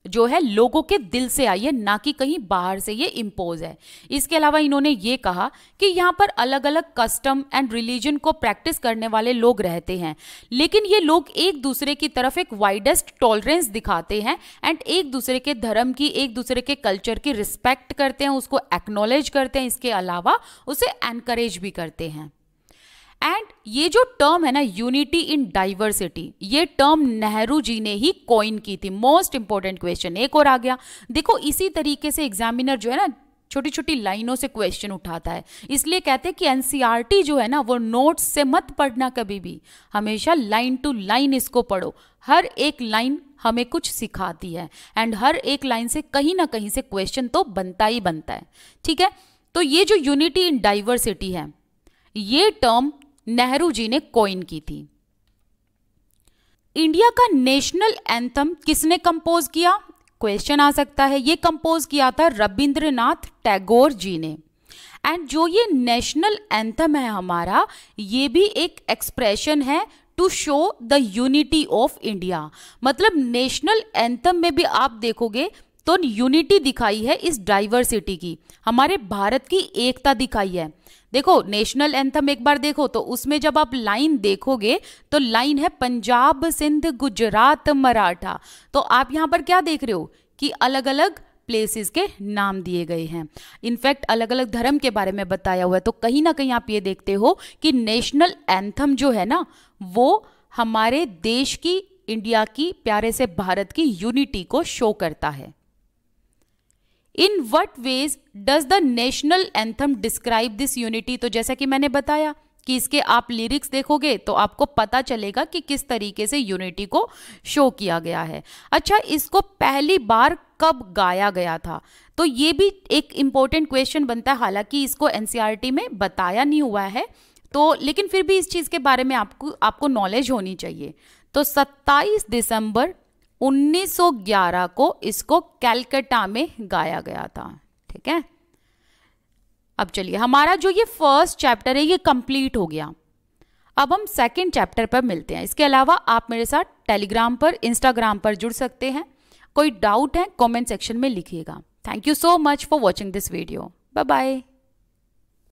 Speaker 1: जो है लोगों के दिल से आई है ना कि कहीं बाहर से ये इम्पोज है इसके अलावा इन्होंने ये कहा कि यहाँ पर अलग अलग कस्टम एंड रिलीजन को प्रैक्टिस करने वाले लोग रहते हैं लेकिन ये लोग एक दूसरे की तरफ एक वाइडेस्ट टॉलरेंस दिखाते हैं एंड एक दूसरे के धर्म की एक दूसरे के कल्चर की रिस्पेक्ट करते हैं उसको एक्नोलेज करते हैं इसके अलावा उसे एनकरेज भी करते हैं एंड ये जो टर्म है ना यूनिटी इन डाइवर्सिटी ये टर्म नेहरू जी ने ही कॉइन की थी मोस्ट इंपॉर्टेंट क्वेश्चन एक और आ गया देखो इसी तरीके से एग्जामिनर जो है ना छोटी छोटी लाइनों से क्वेश्चन उठाता है इसलिए कहते हैं कि एनसीईआरटी e जो है ना वो नोट्स से मत पढ़ना कभी भी हमेशा लाइन टू लाइन इसको पढ़ो हर एक लाइन हमें कुछ सिखाती है एंड हर एक लाइन से कहीं ना कहीं से क्वेश्चन तो बनता ही बनता है ठीक है तो ये जो यूनिटी इन डाइवर्सिटी है ये टर्म नेहरू जी ने कॉइन की थी इंडिया का नेशनल एंथम किसने कंपोज किया क्वेश्चन आ सकता है ये कंपोज किया था रविंद्रनाथ टैगोर जी ने एंड जो ये नेशनल एंथम है हमारा ये भी एक एक्सप्रेशन है to show the unity of India मतलब नेशनल एंथम में भी आप देखोगे तो यूनिटी दिखाई है इस डाइवर्सिटी की हमारे भारत की एकता दिखाई है देखो नेशनल एंथम एक बार देखो तो उसमें जब आप लाइन देखोगे तो लाइन है पंजाब सिंध गुजरात मराठा तो आप यहाँ पर क्या देख रहे हो कि अलग अलग प्लेसेस के नाम दिए गए हैं इनफैक्ट अलग अलग धर्म के बारे में बताया हुआ है तो कहीं ना कहीं आप ये देखते हो कि नेशनल एंथम जो है ना वो हमारे देश की इंडिया की प्यारे से भारत की यूनिटी को शो करता है in what ways does the national anthem describe this unity तो जैसा कि मैंने बताया कि इसके आप लिरिक्स देखोगे तो आपको पता चलेगा कि किस तरीके से यूनिटी को शो किया गया है अच्छा इसको पहली बार कब गाया गया था तो ये भी एक इम्पॉर्टेंट क्वेश्चन बनता है हालांकि इसको एनसीईआरटी e में बताया नहीं हुआ है तो लेकिन फिर भी इस चीज़ के बारे में आपको आपको नॉलेज होनी चाहिए तो 27 दिसंबर 1911 को इसको कैलकटा में गाया गया था ठीक है अब चलिए हमारा जो ये फर्स्ट चैप्टर है ये कंप्लीट हो गया अब हम सेकेंड चैप्टर पर मिलते हैं इसके अलावा आप मेरे साथ टेलीग्राम पर इंस्टाग्राम पर जुड़ सकते हैं कोई डाउट है कमेंट सेक्शन में लिखिएगा thank you so much for watching this video bye bye